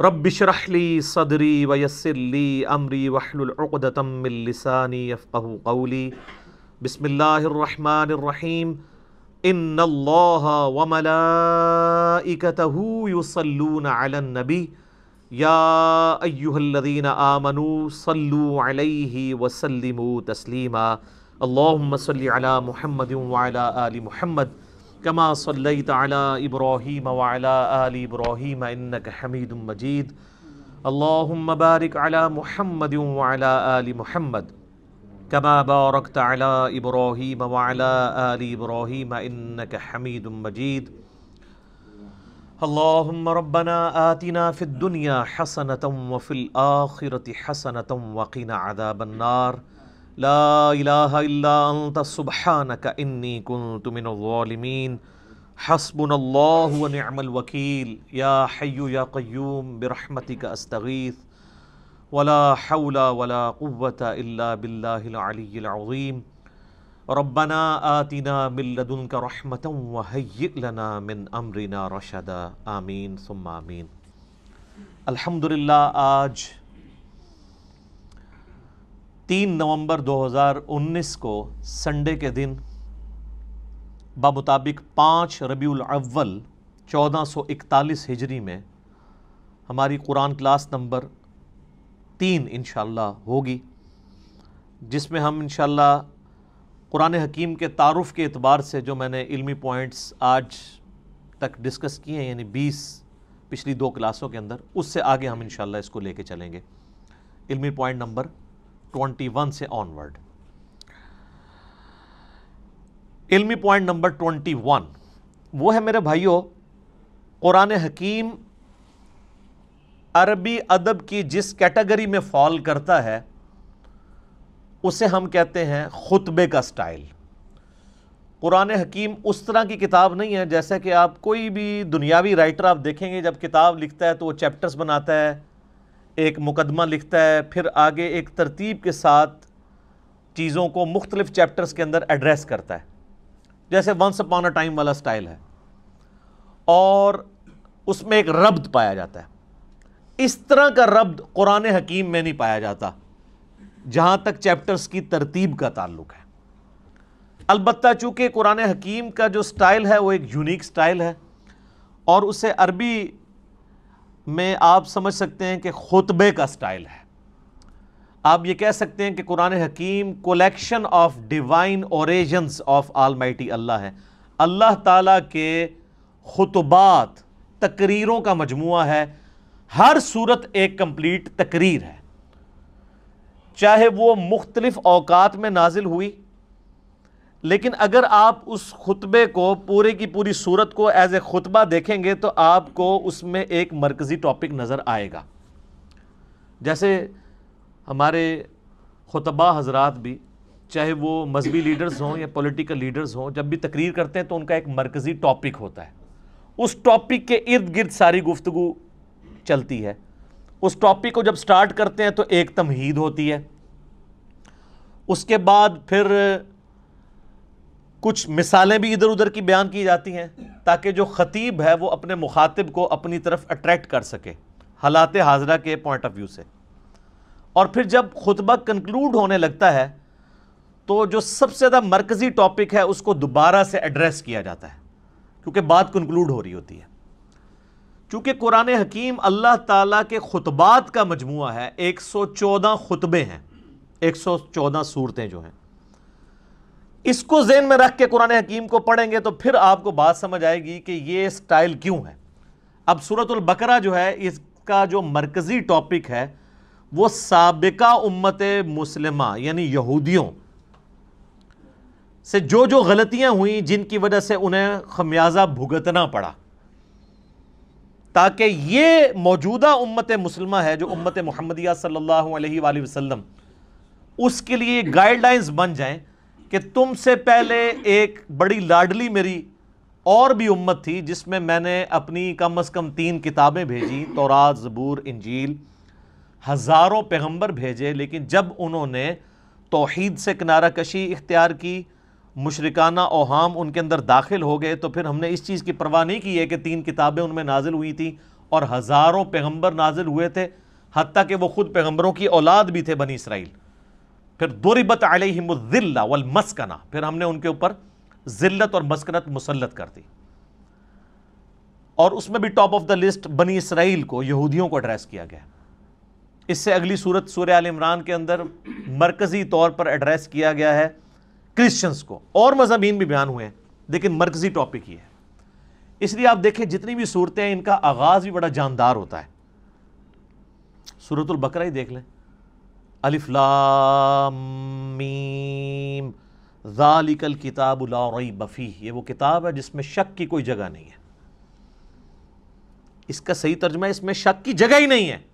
रबिशरहली सदरी वयसरली अमरी वहलतमिलसानी फ़ह कौली बसमीम इन वमलाकतूसलून अलनबी या अयुहल्लदीन आमनु सल्लु अलैहि वसल्लिमु तस्लीमा अल्लाहुम्म सल्लि अला मुहम्मद वाला आलि मुहम्मद كما صليت على إبراهيم وعلى آل إبراهيم إنك حميد مجيد اللهم بارك على محمد وعلى آل محمد كما باركت على إبراهيم وعلى آل إبراهيم إنك حميد مجيد اللهم ربنا آتنا في الدنيا حسنة وفي الآخرة حسنة وقنا عذاب النار لا إله إلا أنت سبحانك إني كنت من الظالمين حسبنا الله ونعم الوكيل يا حي يا قيوم برحمتك أستغيث ولا حول ولا قوة إلا بالله العلي العظيم ربنا آتنا من لدنك رحمة وهيئ لنا من أمرنا رشدا آمين ثم آمين الحمد لله آج तीन नवंबर 2019 को संडे के दिन बामुताबिक पाँच रबी अव्वल 1441 हिजरी में हमारी कुरान क्लास नंबर तीन इन होगी जिसमें हम इन कुरान हकीम के तारफ़ के अतबार से जो मैंने इल्मी पॉइंट्स आज तक डिस्कस किए हैं यानी बीस पिछली दो क्लासों के अंदर उससे आगे हम इन इसको लेके चलेंगे इल्मी पॉइंट नंबर 21 से ऑनवर्ड इल्मी पॉइंट नंबर 21 वो है मेरे भाइयों कुरान हकीम अरबी अदब की जिस कैटेगरी में फॉल करता है उसे हम कहते हैं ख़ुतबे का स्टाइल कुरान हकीम उस तरह की किताब नहीं है जैसे कि आप कोई भी दुनियावी राइटर आप देखेंगे जब किताब लिखता है तो वो चैप्टर्स बनाता है एक मुकदमा लिखता है फिर आगे एक तरतीब के साथ चीज़ों को मुख्तलिफ चैप्टर्स के अंदर एड्रेस करता है जैसे वंस अपॉन अ टाइम वाला स्टाइल है और उसमें एक रब्द पाया जाता है इस तरह का रब्द कुरान हकीम में नहीं पाया जाता जहाँ तक चैप्टर्स की तरतीब का ताल्लुक है अलबत् चूँकि कुरान हकीम का जो स्टाइल है वो एक यूनिक स्टाइल है और उसे अरबी में आप समझ सकते हैं कि खुतबे का स्टाइल है आप ये कह सकते हैं कि कुरान हकीम collection of divine orations of almighty Allah है अल्लाह ताला के खुतबात तकरीरों का मजमु है हर सूरत एक कंप्लीट तकरीर है चाहे वो मुख्तलिफ अवकात में नाजिल हुई लेकिन अगर आप उस खुतबे को पूरे की पूरी सूरत को एज ए खुतबा देखेंगे तो आपको उसमें एक मरकज़ी टॉपिक नज़र आएगा जैसे हमारे खुतबा हजरात भी चाहे वो मजहबी लीडर्स हों या पॉलिटिकल लीडर्स हों जब भी तकरीर करते हैं तो उनका एक मरकज़ी टॉपिक होता है उस टॉपिक के इर्द गिर्द सारी गुफ्तु चलती है उस टॉपिक को जब स्टार्ट करते हैं तो एक तमहीद होती है उसके बाद फिर कुछ मिसालें भी इधर उधर की बयान की जाती हैं ताकि जो ख़तीब है वो अपने मुखातिब को अपनी तरफ अट्रैक्ट कर सके हालात हाजरा के पॉइंट ऑफ व्यू से और फिर जब खुतबा कंक्लूड होने लगता है तो जो सबसे ज़्यादा मरकज़ी टॉपिक है उसको दोबारा से एड्रेस किया जाता है क्योंकि बात कंक्लूड हो रही होती है चूँकि कुरान हकीम अल्लाह ताला के खुतबात का मजमू है 114 खुतबे हैं 114 सूरतें जो हैं इसको जेन में रख के कुरान हकीम को पढ़ेंगे तो फिर आपको बात समझ आएगी कि ये स्टाइल क्यों है अब सूरत बकरा जो है इसका जो मरकज़ी टॉपिक है वो सबका उम्मत मुसलमा यानी यहूदियों से जो जो गलतियां हुई जिनकी वजह से उन्हें खमियाजा भुगतना पड़ा ताकि ये मौजूदा उम्मत मुसलमा है जो उम्मत मोहम्मदिया सल्लल्लाहु अलैहि वसल्लम उसके लिए गाइडलाइंस बन जाएं कि तुमसे पहले एक बड़ी लाडली मेरी और भी उम्मत थी जिसमें मैंने अपनी कम अज़ कम तीन किताबें भेजी तोरात ज़बूर इंजील हज़ारों पैगंबर भेजे लेकिन जब उन्होंने तोहद से किनारा कशी इख्तियार की मशरकाना ओहाम उनके अंदर दाखिल हो गए तो फिर हमने इस चीज़ की परवाह नहीं की है कि तीन किताबें उनमें नाजिल हुई थी और हज़ारों पैगंबर नाजिल हुए थे हती कि वो ख़ुद पैगम्बरों की औलाद भी थे बनी इसराइल फिर दुरबत अलहिमजिल्ला वल मस्कना फिर हमने उनके ऊपर जिल्लत और मस्कनत मुसलत कर दी और उसमें भी टॉप ऑफ द लिस्ट बनी इसराइल को यहूदियों को एड्रेस किया गया इससे अगली सूरत सूर आल इमरान के अंदर मरकज़ी तौर पर एड्रेस किया गया है क्रिश्चियंस को और मजामीन भी बयान हुए हैं लेकिन मरकज़ी टॉपिक ही है इसलिए आप देखें जितनी भी सूरतें हैं इनका आगाज़ भी बड़ा जानदार होता है सूरतुल बकरा ही देख लें अलिफ्लामीम ज़ालिकल किताब लारई बफ़ी ये वो किताब है जिसमें शक की कोई जगह नहीं है इसका सही तर्जमा इसमें शक की जगह ही नहीं है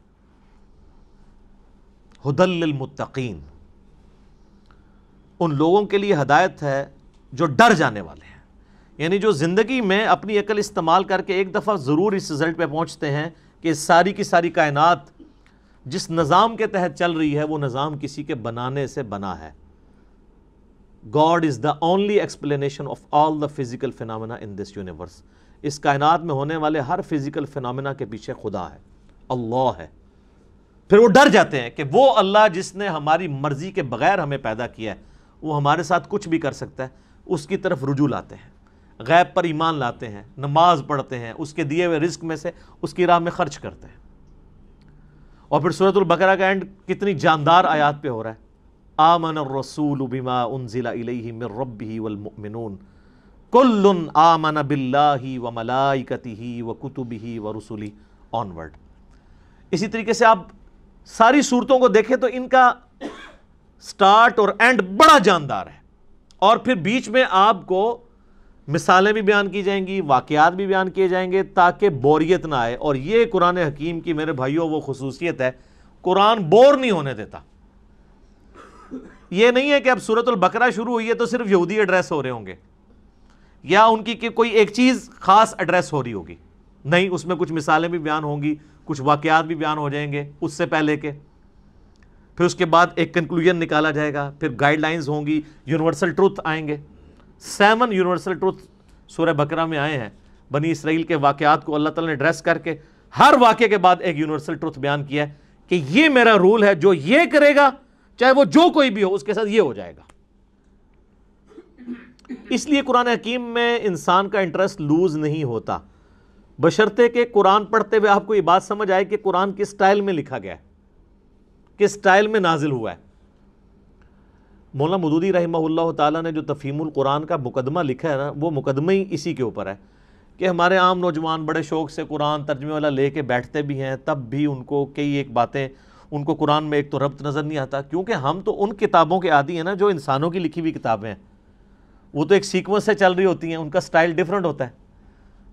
हदलमतकीन उन लोगों के लिए हदायत है जो डर जाने वाले हैं यानी जो ज़िंदगी में अपनी अकल इस्तेमाल करके एक दफ़ा ज़रूर इस रिज़ल्ट पे पहुँचते हैं कि सारी की सारी कायनात जिस निज़ाम के तहत चल रही है वो निज़ाम किसी के बनाने से बना है God is the only explanation of all the physical phenomena in this universe इस कायनात में होने वाले हर फिज़िकल फिनमिना के पीछे खुदा है अल्लाह है फिर वो डर जाते हैं कि वो अल्लाह जिसने हमारी मर्ज़ी के बगैर हमें पैदा किया है वो हमारे साथ कुछ भी कर सकता है उसकी तरफ रुजू लाते हैं गैब पर ईमान लाते हैं नमाज पढ़ते हैं उसके दिए हुए रिस्क में से उसकी राह में खर्च करते हैं और फिर सूरत बकरा का एंड कितनी जानदार आयात पे हो रहा है आमन रसूल बिमा उन रबी वलमिन कुल्लुन आमन बिल्ला व मलाइकती व ही व रसूली ऑनवर्ड इसी तरीके से आप सारी सूरतों को देखें तो इनका स्टार्ट और एंड बड़ा जानदार है और फिर बीच में आपको मिसालें भी बयान की जाएंगी वाकयात भी बयान किए जाएंगे ताकि बोरियत ना आए और ये कुरान हकीम की मेरे भाइयों वो खसूसियत है कुरान बोर नहीं होने देता ये नहीं है कि अब सूरत बकरा शुरू हुई है तो सिर्फ यहूदी एड्रेस हो रहे होंगे या उनकी कि कोई एक चीज़ ख़ास एड्रेस हो रही होगी नहीं उसमें कुछ मिसालें भी बयान होंगी कुछ वाकयात भी बयान हो जाएंगे उससे पहले के फिर उसके बाद एक कंक्लूजन निकाला जाएगा फिर गाइडलाइंस होंगी यूनिवर्सल ट्रुथ आएंगे सेवन यूनिवर्सल ट्रूथ सूर्य बकरा में आए हैं बनी इसराइल के वाकत को अल्लाह ताला ने ड्रेस करके हर वाक्य के बाद एक यूनिवर्सल ट्रूथ बयान किया है कि ये मेरा रूल है जो ये करेगा चाहे वो जो कोई भी हो उसके साथ ये हो जाएगा इसलिए कुरान हकीम में इंसान का इंटरेस्ट लूज नहीं होता बशर्ते के कुरान पढ़ते हुए आपको ये बात समझ आए कि कुरान किस स्टाइल में लिखा गया है किस स्टाइल में नाजिल हुआ है मौलाना मदूदी रहमल्ला ताली ने जो कुरान का मुकदमा लिखा है ना वो मुकदमा ही इसी के ऊपर है कि हमारे आम नौजवान बड़े शौक़ से कुरान तर्जमे वाला ले कर बैठते भी हैं तब भी उनको कई एक बातें उनको कुरान में एक तो रब्त नज़र नहीं आता क्योंकि हम तो उन किताबों के आदि हैं ना जो इंसानों की लिखी हुई किताबें हैं वो तो एक सीक्वेंस से चल रही होती हैं उनका स्टाइल डिफरेंट होता है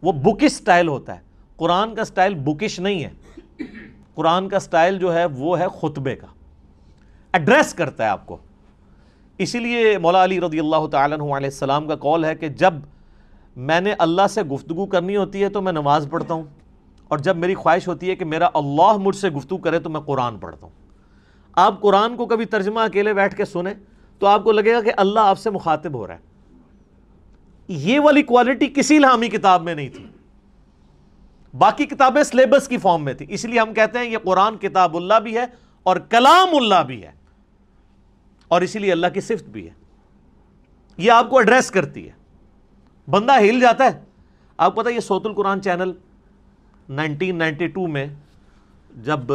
वो बुकिश स्टाइल होता है कुरान का स्टाइल बुकिश नहीं है कुरान का स्टाइल जो है वो है खुतबे का एड्रेस करता है आपको इसीलिए मौला अली रदी अल्लाह तसलम का कॉल है कि जब मैंने अल्लाह से गुफ्तु करनी होती है तो मैं नमाज़ पढ़ता हूँ और जब मेरी ख्वाहिश होती है कि मेरा अल्लाह मुझसे गुफ्तु करे तो मैं कुरान पढ़ता हूँ आप कुरान को कभी तर्जमा अकेले बैठ के सुने तो आपको लगेगा कि अल्लाह आपसे मुखातिब हो रहा है ये वाली क्वालिटी किसी लामी किताब में नहीं थी बाकी किताबें सिलेबस की फॉर्म में थी इसलिए हम कहते हैं ये कुरान किताबुल्ला भी है और कलामुल्ला भी है और इसीलिए अल्लाह की सिफत भी है यह आपको एड्रेस करती है बंदा हिल जाता है आपको पता है ये सोतुल कुरान चैनल 1992 में जब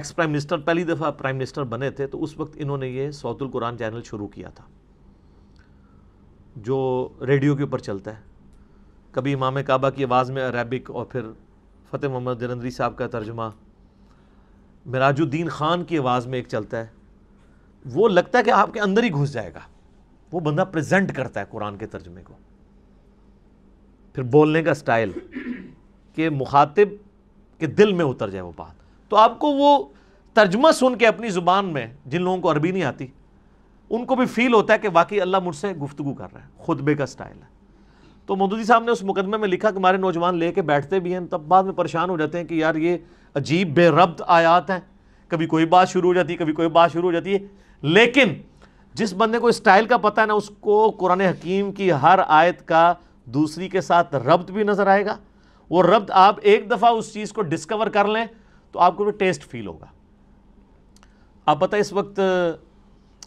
एक्स प्राइम मिनिस्टर पहली दफ़ा प्राइम मिनिस्टर बने थे तो उस वक्त इन्होंने ये सौतुल कुरान चैनल शुरू किया था जो रेडियो के ऊपर चलता है कभी इमाम काबा की आवाज़ में अरबिक और फिर फ़तेह मोहम्मद जलंदरी साहब का तर्जमा मिराजुद्दीन ख़ान की आवाज़ में एक चलता है वो लगता है कि आपके अंदर ही घुस जाएगा वो बंदा प्रेजेंट करता है कुरान के तर्जमे को फिर बोलने का स्टाइल कि मुखातिब के दिल में उतर जाए वो बात तो आपको वो तर्जमा सुन के अपनी ज़ुबान में जिन लोगों को अरबी नहीं आती उनको भी फील होता है कि वाकई अल्लाह मुझसे गुफ्तु कर रहा है खुतबे का स्टाइल है तो मोदी साहब ने उस मुकदमे में लिखा कि हमारे नौजवान लेके बैठते भी हैं तब बाद में परेशान हो जाते हैं कि यार ये अजीब बेरब्त आयात हैं कभी कोई बात शुरू हो जाती है कभी कोई बात शुरू हो जाती है लेकिन जिस बंदे को स्टाइल का पता है ना उसको कुरान हकीम की हर आयत का दूसरी के साथ रब्त भी नज़र आएगा वो रब्त आप एक दफ़ा उस चीज़ को डिस्कवर कर लें तो आपको भी टेस्ट फील होगा आप पता इस वक्त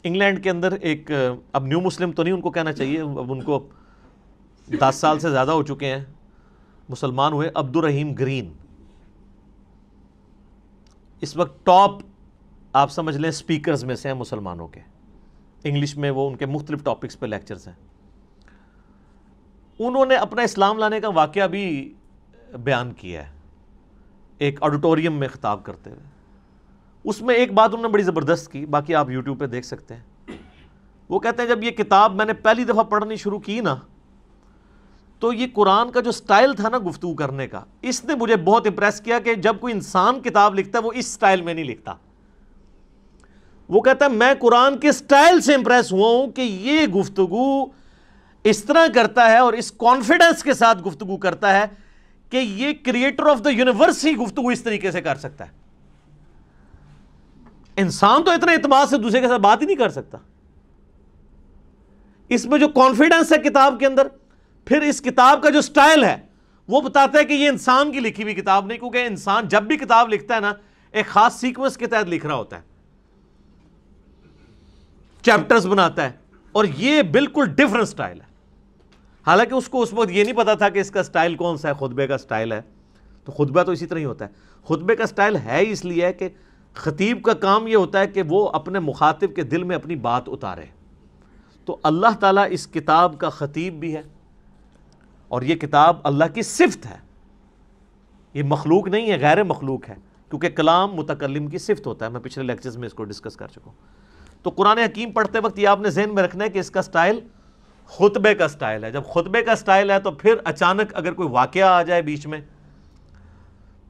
इंग्लैंड के अंदर एक अब न्यू मुस्लिम तो नहीं उनको कहना चाहिए अब उनको दस साल से ज़्यादा हो चुके हैं मुसलमान हुए अब्दुलरहीम ग्रीन इस वक्त टॉप आप समझ लें स्पीकर्स में से हैं मुसलमानों के इंग्लिश में वो उनके मुख्तलिफ टॉपिक्स पे लेक्चर्स हैं उन्होंने अपना इस्लाम लाने का वाक्य भी बयान किया है एक ऑडिटोरियम में खिताब करते हुए उसमें एक बात उन्होंने बड़ी ज़बरदस्त की बाकी आप यूट्यूब पे देख सकते हैं वो कहते हैं जब ये किताब मैंने पहली दफ़ा पढ़नी शुरू की ना तो ये कुरान का जो स्टाइल था ना गुफ्तु करने का इसने मुझे बहुत इंप्रेस किया कि जब कोई इंसान किताब लिखता है वो इस स्टाइल में नहीं लिखता वो कहता है मैं कुरान के स्टाइल से इंप्रेस हुआ हूं कि ये गुफ्तगु इस तरह करता है और इस कॉन्फिडेंस के साथ गुफ्तगु करता है कि ये क्रिएटर ऑफ द यूनिवर्स ही गुफ्तगु इस तरीके से कर सकता है इंसान तो इतने इतमाद से दूसरे के साथ बात ही नहीं कर सकता इसमें जो कॉन्फिडेंस है किताब के अंदर फिर इस किताब का जो स्टाइल है वो बताता है कि ये इंसान की लिखी हुई किताब नहीं क्योंकि इंसान जब भी किताब लिखता है ना एक खास सीक्वेंस के तहत लिख रहा होता है चैप्टर्स बनाता है और ये बिल्कुल डिफरेंट स्टाइल है हालांकि उसको उस वक्त ये नहीं पता था कि इसका स्टाइल कौन सा है खुतबे का स्टाइल है तो खुतबा तो इसी तरह ही होता है खुतबे का स्टाइल है ही इसलिए कि खतीब का काम ये होता है कि वो अपने मुखातिब के दिल में अपनी बात उतारे तो अल्लाह ताला इस किताब का खतीब भी है और ये किताब अल्लाह की सिफत है ये मखलूक नहीं है गैर मखलूक है क्योंकि कलाम मुतकलम की सिफत होता है मैं पिछले लेक्चर्स में इसको डिस्कस कर चुका हूँ तो कुरान हकीम पढ़ते वक्त ये आपने जहन में रखना है कि इसका स्टाइल खुतबे का स्टाइल है जब खुतबे का स्टाइल है तो फिर अचानक अगर कोई वाक़ आ जाए बीच में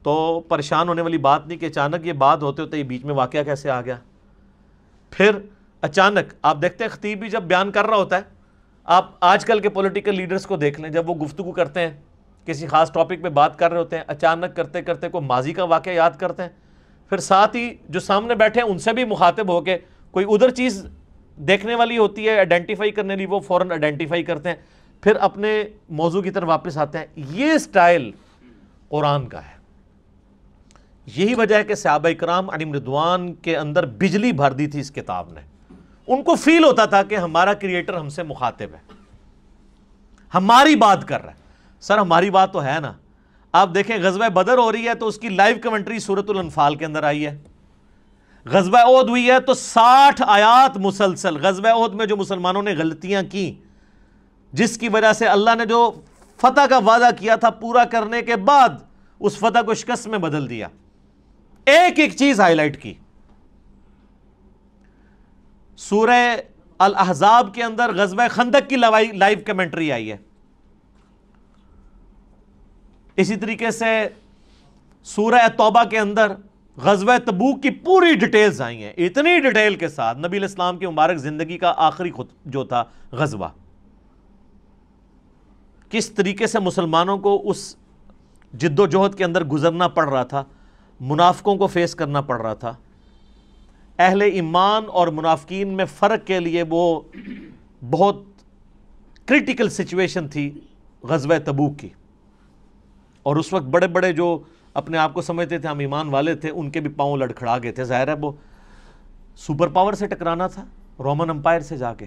तो परेशान होने वाली बात नहीं कि अचानक ये बात होते होते ये बीच में वाक़ कैसे आ गया फिर अचानक आप देखते हैं खतीब भी जब बयान कर रहा होता है आप आजकल के पॉलिटिकल लीडर्स को देख लें जब वो गुफ्तु करते हैं किसी खास टॉपिक पे बात कर रहे होते हैं अचानक करते करते कोई माजी का वाक़ याद करते हैं फिर साथ ही जो सामने बैठे हैं उनसे भी मुखातिब होकर कोई उधर चीज़ देखने वाली होती है आइडेंटिफाई करने वाली वो फ़ौरन आइडेंटिफाई करते हैं फिर अपने मौजू की तरफ वापस आते हैं ये स्टाइल कुरान का है यही वजह है कि सहाब कराम अली रिदवान के अंदर बिजली भर दी थी इस किताब ने उनको फील होता था कि हमारा क्रिएटर हमसे मुखातिब है हमारी बात कर रहा है सर हमारी बात तो है ना आप देखें गजब बदर हो रही है तो उसकी लाइव कमेंट्री सूरतुल अनफाल के अंदर आई है गजब उहद हुई है तो साठ आयात मुसलसल गजब उहद में जो मुसलमानों ने गलतियां की जिसकी वजह से अल्लाह ने जो फतेह का वादा किया था पूरा करने के बाद उस फतेह को शिकस्त में बदल दिया एक एक चीज़ हाईलाइट की सूर्य अल अहजाब के अंदर गजब खंदक की लवाई लाइव कमेंट्री आई है इसी तरीके से सूरह तोबा के अंदर गजब तबूक की पूरी डिटेल्स आई हैं इतनी डिटेल के साथ नबी इस्लाम की मुबारक ज़िंदगी का आखिरी जो था गजबा किस तरीके से मुसलमानों को उस जद्दोजहद के अंदर गुजरना पड़ रहा था मुनाफ़ों को फेस करना पड़ रहा था अहल ईमान और मुनाफिन में फ़र्क के लिए वो बहुत क्रिटिकल सिचुएशन थी गजब तबूक की और उस वक्त बड़े बड़े जो अपने आप को समझते थे हम ईमान वाले थे उनके भी पाँव लड़खड़ा गए थे ज़ाहिर है वो सुपर पावर से टकराना था रोमन अम्पायर से जाके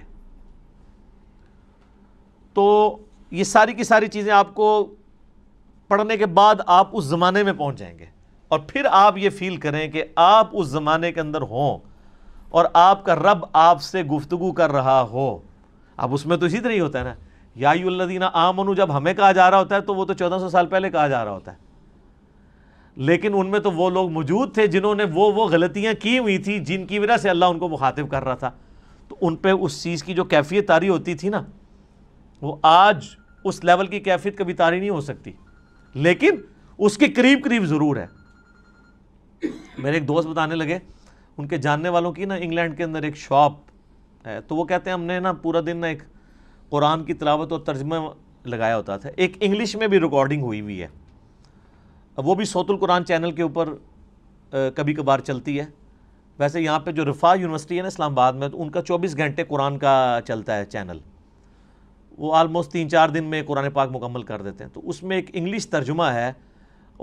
तो ये सारी की सारी चीज़ें आपको पढ़ने के बाद आप उस ज़माने में पहुंच जाएंगे और फिर आप ये फील करें कि आप उस ज़माने के अंदर हों और आपका रब आपसे गुफ्तगु कर रहा हो अब उसमें तो इसी तरह ही होता है ना यादीना आमनु जब हमें कहा जा रहा होता है तो वो तो चौदह सौ साल पहले कहा जा रहा होता है लेकिन उनमें तो वो लोग मौजूद थे जिन्होंने वो वो गलतियाँ की हुई थी जिनकी वजह से अल्लाह उनको मुखातिब कर रहा था तो उन पर उस चीज़ की जो कैफियत तारी होती थी ना वो आज उस लेवल की कैफियत कभी तारी नहीं हो सकती लेकिन उसके करीब करीब ज़रूर है मेरे एक दोस्त बताने लगे उनके जानने वालों की ना इंग्लैंड के अंदर एक शॉप है तो वो कहते हैं हमने ना पूरा दिन ना एक कुरान की तलावत और तर्जमा लगाया होता था एक इंग्लिश में भी रिकॉर्डिंग हुई हुई है वो भी सोतुल कुरान चैनल के ऊपर कभी कभार चलती है वैसे यहाँ पे जो रिफा यूनिवर्सिटी है ना इस्लामाबाद में तो उनका 24 घंटे कुरान का चलता है चैनल वो आलमोस्ट तीन चार दिन में कुरान पाक मुकम्मल कर देते हैं तो उसमें एक इंग्लिश तर्जुमा है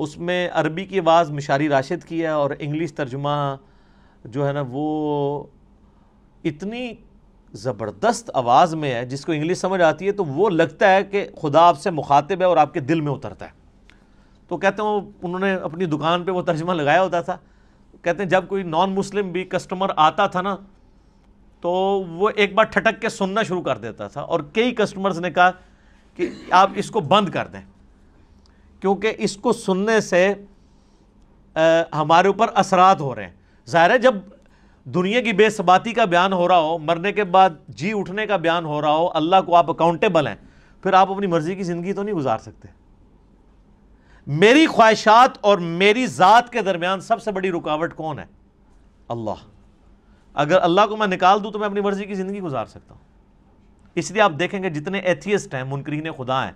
उसमें अरबी की आवाज़ मिशारी राशिद की है और इंग्लिश तर्जुमा जो है ना वो इतनी ज़बरदस्त आवाज़ में है जिसको इंग्लिश समझ आती है तो वो लगता है कि खुदा आपसे मुखातिब है और आपके दिल में उतरता है तो कहते हैं वो उन्होंने अपनी दुकान पे वो तर्जमा लगाया होता था कहते हैं जब कोई नॉन मुस्लिम भी कस्टमर आता था ना तो वो एक बार ठटक के सुनना शुरू कर देता था और कई कस्टमर्स ने कहा कि आप इसको बंद कर दें क्योंकि इसको सुनने से आ, हमारे ऊपर असरात हो रहे हैं ज़ाहिर है जब दुनिया की बेसबाती का बयान हो रहा हो मरने के बाद जी उठने का बयान हो रहा हो अल्लाह को आप अकाउंटेबल हैं फिर आप अपनी मर्ज़ी की ज़िंदगी तो नहीं गुजार सकते मेरी ख्वाहिशात और मेरी ज़ात के दरमियान सबसे बड़ी रुकावट कौन है अल्लाह अगर अल्लाह को मैं निकाल दूँ तो मैं अपनी मर्ज़ी की ज़िंदगी गुजार सकता हूँ इसलिए आप देखेंगे जितने एथियस्ट हैं मुनकरीन खुदा हैं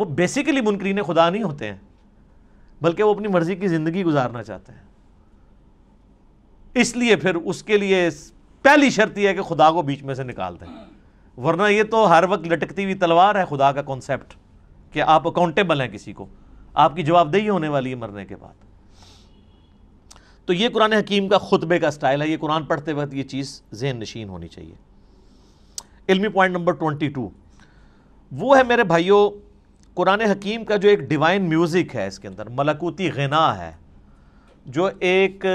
वो बेसिकली मुनकरीन खुदा नहीं होते हैं बल्कि वो अपनी मर्ज़ी की ज़िंदगी गुजारना चाहते हैं इसलिए फिर उसके लिए पहली शर्त यह है कि खुदा को बीच में से निकाल दें वरना ये तो हर वक्त लटकती हुई तलवार है खुदा का कॉन्सेप्ट कि आप अकाउंटेबल हैं किसी को आपकी जवाबदेही होने वाली है मरने के बाद तो ये कुरान हकीम का खुतबे का स्टाइल है ये कुरान पढ़ते वक्त ये चीज़ जहन नशीन होनी चाहिए इल्मी पॉइंट नंबर ट्वेंटी टू वो है मेरे भाइयों कुरान हकीम का जो एक डिवाइन म्यूज़िक है इसके अंदर मलकूती गना है जो एक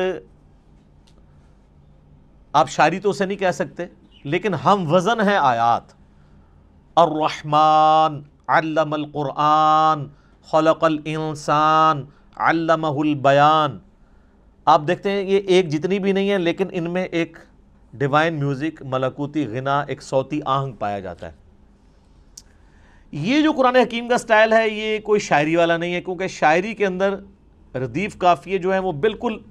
आप शायरी तो उसे नहीं कह सकते लेकिन हम वज़न है आयात और रहमान अल्लाम खलकल इंसान अल्लाहुल बयान आप देखते हैं ये एक जितनी भी नहीं है लेकिन इनमें एक डिवाइन म्यूज़िक मलकूती गना एक सौती आहंग पाया जाता है ये जो कुरान हकीम का स्टाइल है ये कोई शायरी वाला नहीं है क्योंकि शायरी के अंदर रदीफ़ काफ़िए जो हैं वो बिल्कुल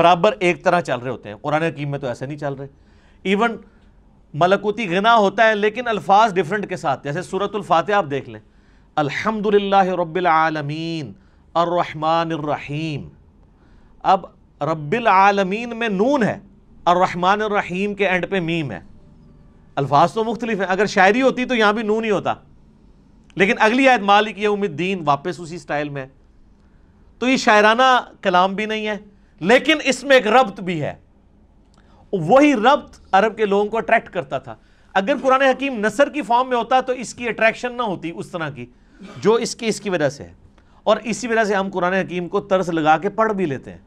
बराबर एक तरह चल रहे होते हैं कुरान हकीम में तो ऐसे नहीं चल रहे इवन मलकूती गना होता है लेकिन अल्फाज डिफरेंट के साथ जैसे सूरतुल्फ़ातह आप देख लें अल्हम्दुलिल्लाह रब्बिल आलमीन अर्रहमान रहीम अब रब्बिल आलमीन में नून है और रहमान रहीम के एंड पे मीम है अल्फाज तो मुख्तलिफ हैं अगर शायरी होती तो यहाँ भी नून ही होता लेकिन अगली आयत मालिक दीन वापस उसी स्टाइल में तो ये शायराना कलाम भी नहीं है लेकिन इसमें एक रब्त भी है वही रब्त अरब के लोगों को अट्रैक्ट करता था अगर कुरान हकीम नसर की फॉर्म में होता तो इसकी अट्रैक्शन ना होती उस तरह की जो इस केस की वजह से है और इसी वजह से हम कुरान हकीम को तर्ज लगा के पढ़ भी लेते हैं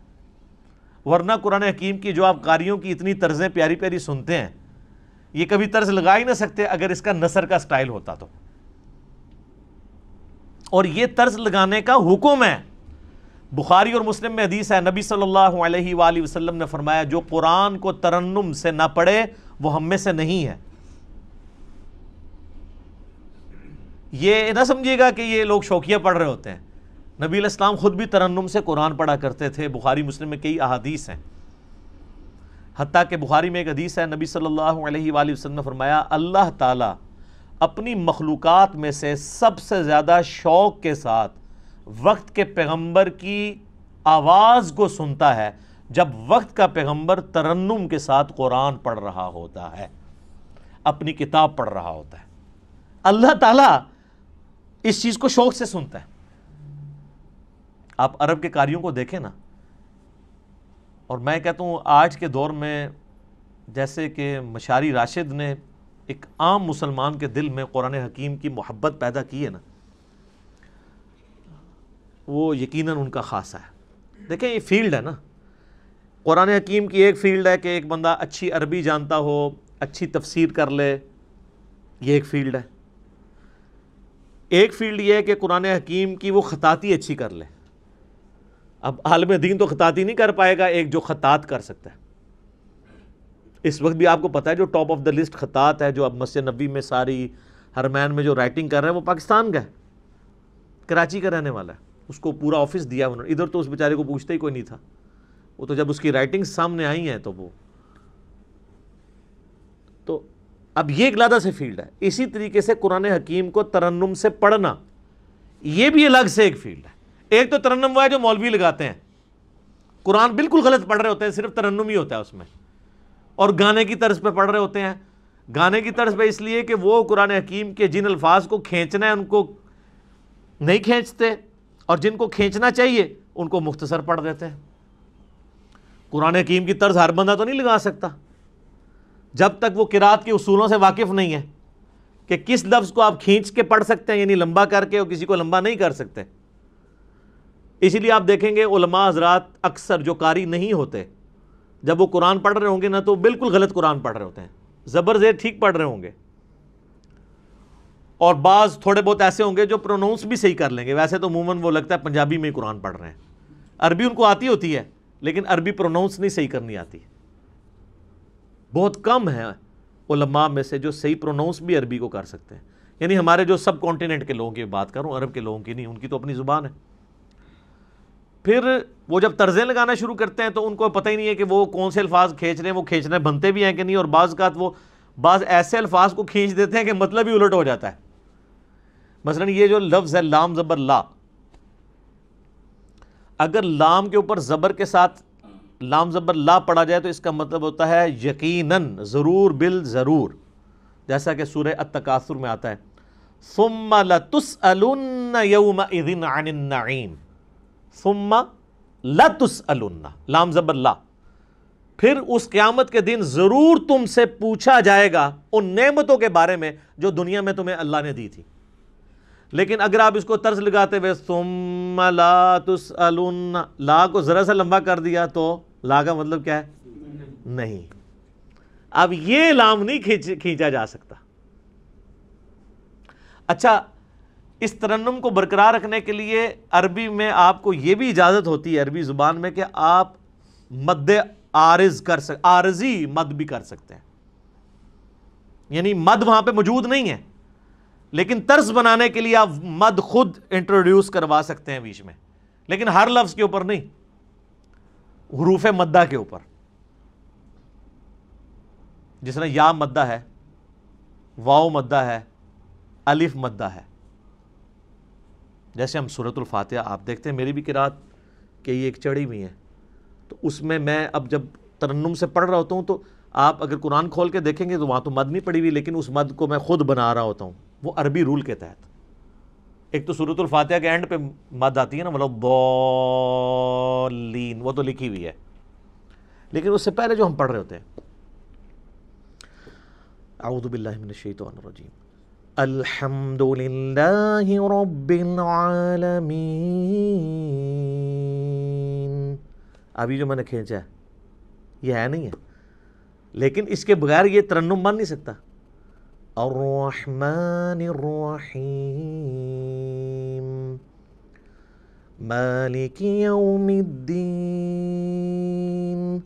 वरना कुरान हकीम की जो आप कारियों की इतनी तर्जें प्यारी प्यारी सुनते हैं ये कभी तर्ज लगा ही ना सकते अगर इसका नसर का स्टाइल होता तो और ये तर्ज लगाने का हुक्म है बुखारी और मुस्लिम में हदीस है नबी सल्लल्लाहु अलैहि वसल्लम ने फरमाया जो कुरान को तरन्नुम से ना पढ़े वो हम में से नहीं है ये ना समझिएगा कि ये लोग शौकिया पढ़ रहे होते हैं नबी इस्लाम ख़ुद भी तरन्नुम से कुरान पढ़ा करते थे बुखारी मुस्लिम में कई अहादीस हैं हती कि बुखारी में एक हदीस है नबी सल्लल्लाहु अलैहि वसल्लम ने फरमाया अल्लाह ताला अपनी मखलूक में से सबसे ज़्यादा शौक़ के साथ वक्त के पैगम्बर की आवाज़ को सुनता है जब वक्त का पैगम्बर तरन्नुम के साथ कुरान पढ़ रहा होता है अपनी किताब पढ़ रहा होता है अल्लाह ताला इस चीज को शौक से सुनता है आप अरब के कार्यों को देखें ना और मैं कहता हूँ आज के दौर में जैसे कि मशारी राशिद ने एक आम मुसलमान के दिल में कुरान हकीम की मोहब्बत पैदा की है ना वो यकीनन उनका खासा है देखें ये फील्ड है ना कुरान हकीम की एक फील्ड है कि एक बंदा अच्छी अरबी जानता हो अच्छी तफसीर कर ले ये एक फील्ड है एक फील्ड यह है कि कुरान हकीम की वो खताती अच्छी कर ले अब आलम दीन तो खताती नहीं कर पाएगा एक जो खतात कर सकता है इस वक्त भी आपको पता है जो टॉप ऑफ द लिस्ट खतात है जो अब मस्जिद नबी में सारी हर मैन में जो राइटिंग कर रहे हैं वो पाकिस्तान का है कराची का रहने वाला है उसको पूरा ऑफिस दिया उन्होंने इधर तो उस बेचारे को पूछता ही कोई नहीं था वो तो जब उसकी राइटिंग सामने आई है तो वो तो अब ये एक अलहदा से फील्ड है इसी तरीके से कुरान हकीम को तरन्नम से पढ़ना ये भी अलग से एक फील्ड है एक तो तरन्नम वो है जो मौलवी लगाते हैं कुरान बिल्कुल गलत पढ़ रहे होते हैं सिर्फ तरन्नुम ही होता है उसमें और गाने की तर्ज पर पढ़ रहे होते हैं गाने की तर्ज पर इसलिए कि वो कुरान हकीम के जिन अल्फाज को खींचना है उनको नहीं खींचते और जिनको खींचना चाहिए उनको मुख्तसर पढ़ देते हैं कुरान हकीम की तर्ज हर बंदा तो नहीं लगा सकता जब तक वो किरात के उसूलों से वाकिफ़ नहीं है कि किस लफ्ज़ को आप खींच के पढ़ सकते हैं यानी लंबा करके और किसी को लंबा नहीं कर सकते इसीलिए आप देखेंगे उलमा हजरात अक्सर जो कारी नहीं होते जब वो कुरान पढ़ रहे होंगे ना तो बिल्कुल गलत कुरान पढ़ रहे होते हैं ज़बर ज़ेर ठीक पढ़ रहे होंगे और बाज़ थोड़े बहुत ऐसे होंगे जो प्रोनाउंस भी सही कर लेंगे वैसे तो मूमन वो लगता है पंजाबी में कुरान पढ़ रहे हैं अरबी उनको आती होती है लेकिन अरबी प्रोनाउंस नहीं सही करनी आती है बहुत कम हैं उलमा में से जो सही प्रोनाउंस भी अरबी को कर सकते हैं यानी हमारे जो सब कॉन्टिनेंट के लोगों की बात करूँ अरब के लोगों की नहीं उनकी तो अपनी ज़ुबान है फिर वो जब तर्जें लगाना शुरू करते हैं तो उनको पता ही नहीं है कि वो कौन से अल्फाज खींच रहे हैं वो खींच खींचने बनते भी हैं कि नहीं और बाज़ का वो बाज़ ऐसे अल्फाज को खींच देते हैं कि मतलब ही उलट हो जाता है मसलन ये जो लफ्ज़ है लाम ज़बर ला अगर लाम के ऊपर ज़बर के साथ लाम ज़बर ला पढ़ा जाए तो इसका मतलब होता है यकीनन ज़रूर बिल ज़रूर जैसा कि सूर्य अतकासुर में आता है सुम्मा लतुसअलुन्न यौम इदिन अनिन नईम सुम्मा लाम ज़बर ला फिर उस क़्यामत के दिन ज़रूर तुमसे पूछा जाएगा उन नेमतों के बारे में जो दुनिया में तुम्हें अल्लाह ने दी थी लेकिन अगर आप इसको तर्ज लगाते हुए सुम ला तुस ला को ज़रा सा लंबा कर दिया तो लागा मतलब क्या है नहीं अब ये लाम नहीं खींच खींचा जा सकता अच्छा इस तरन्नम को बरकरार रखने के लिए अरबी में आपको ये भी इजाज़त होती है अरबी ज़ुबान में कि आप मद आरज कर सक आरजी मद भी कर सकते हैं यानी मद वहां पे मौजूद नहीं है लेकिन तर्ज बनाने के लिए आप मद खुद इंट्रोड्यूस करवा सकते हैं बीच में लेकिन हर लफ्ज़ के ऊपर नहीं हरूफ मद्दा के ऊपर जिसमें या मद्दा है वाओ मद्दा है अलिफ मद्दा है जैसे हम सूरतुल फातिहा आप देखते हैं मेरी भी किरात के ये एक चढ़ी हुई है तो उसमें मैं अब जब तरन्नुम से पढ़ रहा होता हूँ तो आप अगर कुरान खोल के देखेंगे तो वहाँ तो मद नहीं पड़ी हुई लेकिन उस मद को मैं खुद बना रहा होता हूँ वो अरबी रूल के तहत एक तो सूरत फातिहा के एंड पे मद आती है ना मतलब दौलीन वो तो लिखी हुई है लेकिन उससे पहले जो हम पढ़ रहे होते हैं अभी जो मैंने खींचा है ये है नहीं है लेकिन इसके बगैर ये तरन्नुम बन नहीं सकता الرحمن الرحيم مالك يوم الدين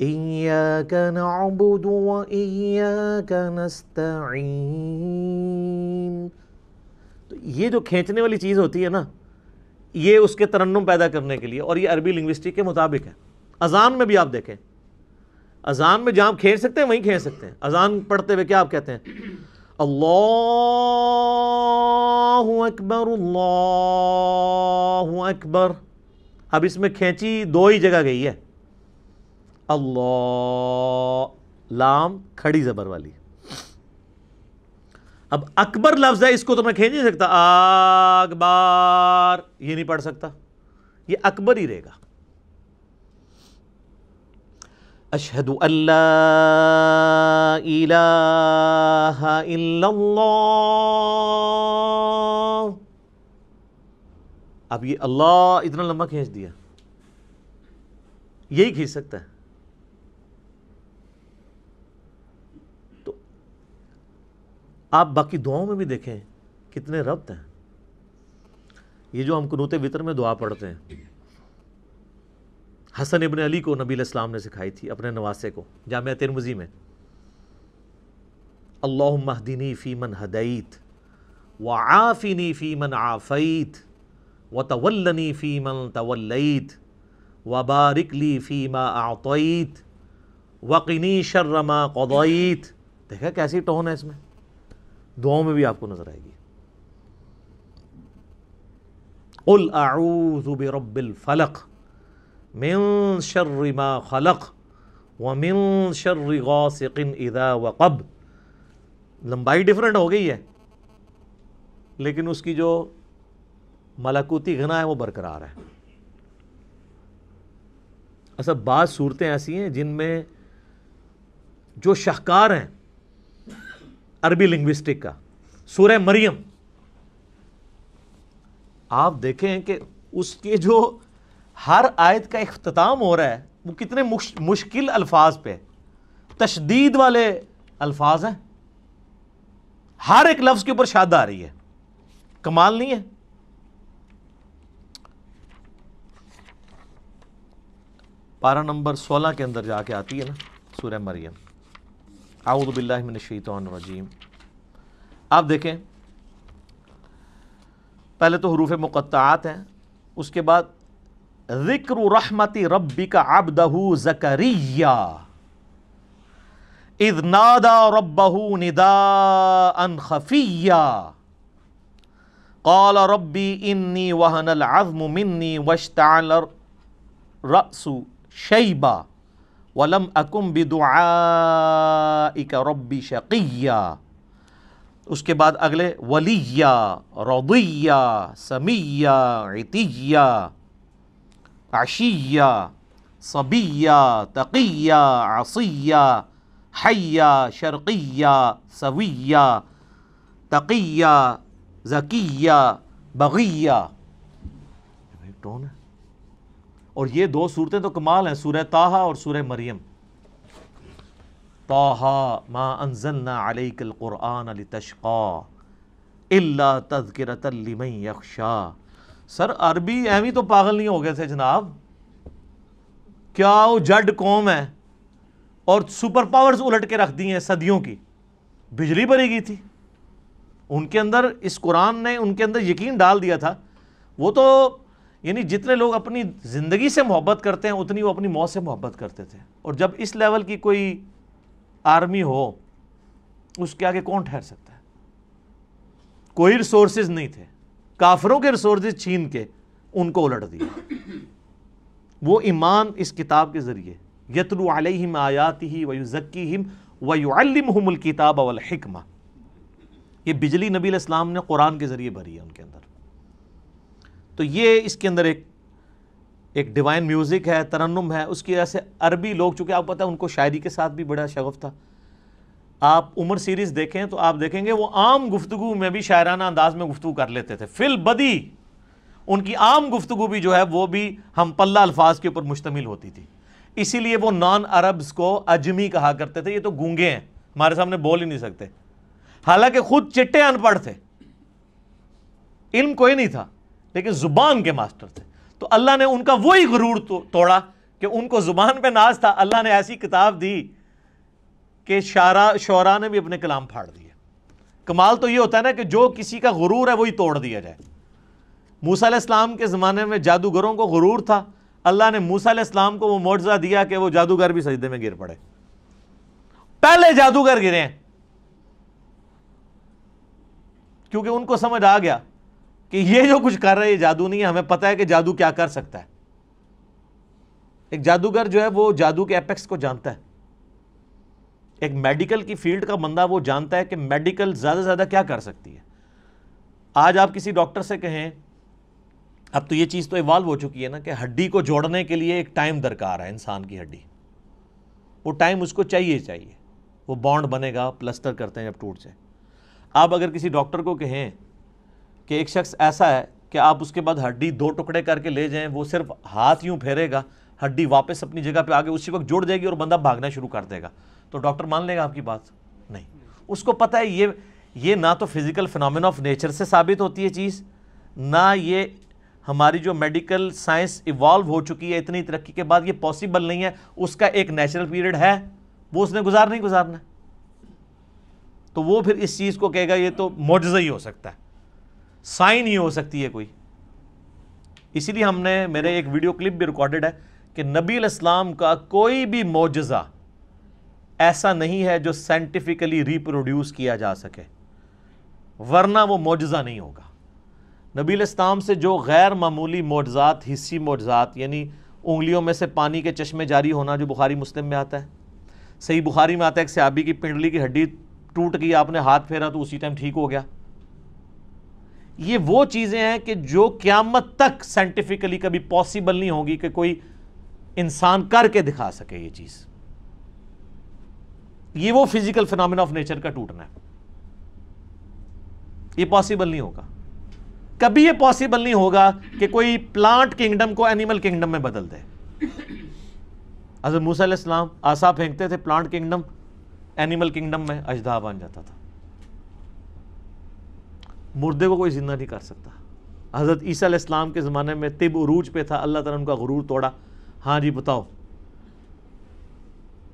إياك نعبد وإياك نستعين तो ये जो खींचने वाली चीज़ होती है ना ये उसके तरन्नुम पैदा करने के लिए और ये अरबी लिंग्विस्टिक के मुताबिक है अजान में भी आप देखें अजान में जहां खेल सकते हैं वहीं खेल सकते हैं अजान पढ़ते हुए क्या आप कहते हैं अल्लाह अकबर अल्लाह अकबर अब इसमें खेची दो ही जगह गई है अल्लाह लाम खड़ी जबर वाली अब अकबर लफ्ज है इसको तो मैं खेच नहीं सकता अकबर ये नहीं पढ़ सकता ये अकबर ही रहेगा अशहद अब ये अल्लाह इतना लंबा खींच दिया यही खींच सकता है तो आप बाकी दुआओं में भी देखें कितने रब्त हैं ये जो हम कनूत वितर में दुआ पढ़ते हैं हसन इबन अली को नबी इस्लाम ने सिखाई थी अपने नवासे को जाम तिरमजी में अल्लाहदीनी फ़ीमन हदैत व आफ़िनी फ़ीमन आफ़ैत व तवल्लनी फ़ीमन तवल्लत व बारिकली फ़ीमा आतइत वक़िनी शर्रमा कदइत देखा कैसी टोन है इसमें दुआओं में भी आपको नज़र आएगी उल आऊज़ रब्बिल फ़लक़ मिल शर्रिमा खलक व मिल शर्र गौसिन इदा वक़ब लंबाई डिफरेंट हो गई है लेकिन उसकी जो मलाकूती घना है वो बरकरार है असल बाज़ सूरतें ऐसी हैं जिनमें जो शाहकार हैं अरबी लिंग्विस्टिक का सूर मरियम आप देखें कि उसके जो हर आयत का अख्ताम हो रहा है वो कितने मुश, मुश्किल अल्फाज पे तशदीद वाले अल्फाज हैं हर एक लफ्ज़ के ऊपर शाद आ रही है कमाल नहीं है पारा नंबर सोलह के अंदर जाके आती है ना सूर्य मरियम आउदबिल्लाशीतरजीम आप देखें पहले तो हरूफ मुक़त्त हैं उसके बाद ذكر رحمة ربك عبده زكريا إذ نادى ربه نداء خفيا قال ربي إني وهن العظم مني واشتعل رأس شيبا ولم أكن بدعائك ربي شقيا کے بعد اگلے وليا رضيا سميا عتيا عشية صبية تقية عصية حية شرقية سوية تقية زكية بغية और ये दो सूरतें तो कमाल हैं सूरह ताहा और सूरह मरियम ताहा मा अनजन्ना अलैकल कुरान अली तशका इल्ला यख्शा सर अरबी एवं तो पागल नहीं हो गए थे जनाब क्या वो जड कौम है और सुपर पावर्स उलट के रख दी हैं सदियों की बिजली भरी गई थी उनके अंदर इस कुरान ने उनके अंदर यकीन डाल दिया था वो तो यानी जितने लोग अपनी ज़िंदगी से मोहब्बत करते हैं उतनी वो अपनी मौत से मोहब्बत करते थे और जब इस लेवल की कोई आर्मी हो उसके आगे कौन ठहर सकता है कोई रिसोर्सेज नहीं थे काफरों के रिसोर्स छीन के उनको उलट दिया वो ईमान इस किताब के ज़रिए यतलु अलैहिम आयाति ही वयुज़क्कीहिम वयुअल्लिमहुमुल किताब वल हिकमा ये बिजली नबी इस्लाम ने कुरान के ज़रिए भरी है उनके अंदर तो ये इसके अंदर एक एक डिवाइन म्यूज़िक है तरन्नम है उसकी वजह से अरबी लोग चूँकि आप पता है उनको शायरी के साथ भी बड़ा शगफ़ था आप उमर सीरीज़ देखें तो आप देखेंगे वो आम गुफ्तु में भी शायराना अंदाज में गुफ्तु कर लेते थे फिल बदी उनकी आम गुफ्तु भी जो है वो भी हम पल्ला अल्फाज के ऊपर मुश्तमिल होती थी इसीलिए वो नॉन अरब्स को अजमी कहा करते थे ये तो गूंगे हैं हमारे सामने बोल ही नहीं सकते हालांकि खुद चिट्टे अनपढ़ थे इल्म कोई नहीं था लेकिन ज़ुबान के मास्टर थे तो अल्लाह ने उनका वही गुरूर तो, तोड़ा कि उनको ज़ुबान पे नाज था अल्लाह ने ऐसी किताब दी कि शारा शरा ने भी अपने कलाम फाड़ दिए कमाल तो ये होता है ना कि जो किसी का गुरूर है वही तोड़ दिया जाए मूसा इस्लाम के ज़माने में जादूगरों को गुरूर था अल्लाह ने मूसा इस्लाम को वो मुआवजा दिया कि वो जादूगर भी सजदे में गिर पड़े पहले जादूगर गिरे हैं क्योंकि उनको समझ आ गया कि ये जो कुछ कर रहे हैं जादू नहीं है हमें पता है कि जादू क्या कर सकता है एक जादूगर जो है वो जादू के एपेक्स को जानता है एक मेडिकल की फील्ड का बंदा वो जानता है कि मेडिकल ज़्यादा से ज़्यादा क्या कर सकती है आज आप किसी डॉक्टर से कहें अब तो ये चीज़ तो इवाल्व हो चुकी है ना कि हड्डी को जोड़ने के लिए एक टाइम दरकार है इंसान की हड्डी वो टाइम उसको चाहिए चाहिए वो बॉन्ड बनेगा प्लस्टर करते हैं जब टूट जाए आप अगर किसी डॉक्टर को कहें कि एक शख्स ऐसा है कि आप उसके बाद हड्डी दो टुकड़े करके ले जाएं वो सिर्फ हाथ यूं फेरेगा हड्डी वापस अपनी जगह पे आके उसी वक्त जुड़ जाएगी और बंदा भागना शुरू कर देगा तो डॉक्टर मान लेगा आपकी बात नहीं उसको पता है ये ये ना तो फिज़िकल फिनोमिन ऑफ नेचर से साबित होती है चीज़ ना ये हमारी जो मेडिकल साइंस इवॉल्व हो चुकी है इतनी तरक्की के बाद ये पॉसिबल नहीं है उसका एक नेचुरल पीरियड है वो उसने गुजार नहीं गुजारना तो वो फिर इस चीज़ को कहेगा ये तो मुआजा ही हो सकता है साइन ही हो सकती है कोई इसीलिए हमने मेरे एक वीडियो क्लिप भी रिकॉर्डेड है कि नबी इस्लाम का कोई भी मुआजा ऐसा नहीं है जो साइंटिफिकली रिप्रोड्यूस किया जा सके वरना वो मुजज़ा नहीं होगा नबील इस्लाम से जो गैर मामूली मुआजात हिस्सी मुआजात यानी उंगलियों में से पानी के चश्मे जारी होना जो बुखारी मुस्लिम में आता है सही बुखारी में आता है एक सियाबी की पिंडली की हड्डी टूट गई आपने हाथ फेरा तो उसी टाइम ठीक हो गया ये वो चीज़ें हैं कि जो क़्यामत तक साइंटिफिकली कभी पॉसिबल नहीं होगी कि कोई इंसान करके दिखा सके ये चीज़ ये वो फिजिकल फिनमिना ऑफ नेचर का टूटना है ये पॉसिबल नहीं होगा कभी ये पॉसिबल नहीं होगा कि कोई प्लांट किंगडम को एनिमल किंगडम में बदल दे हजरत मूसम आसा फेंकते थे प्लांट किंगडम एनिमल किंगडम में अजदा बन जाता था मुर्दे को कोई जिंदा नहीं कर सकता हज़रत ईसा इस्लाम के ज़माने में तिब उरूज पे था अल्लाह ताला उनका गुरूर तोड़ा हाँ जी बताओ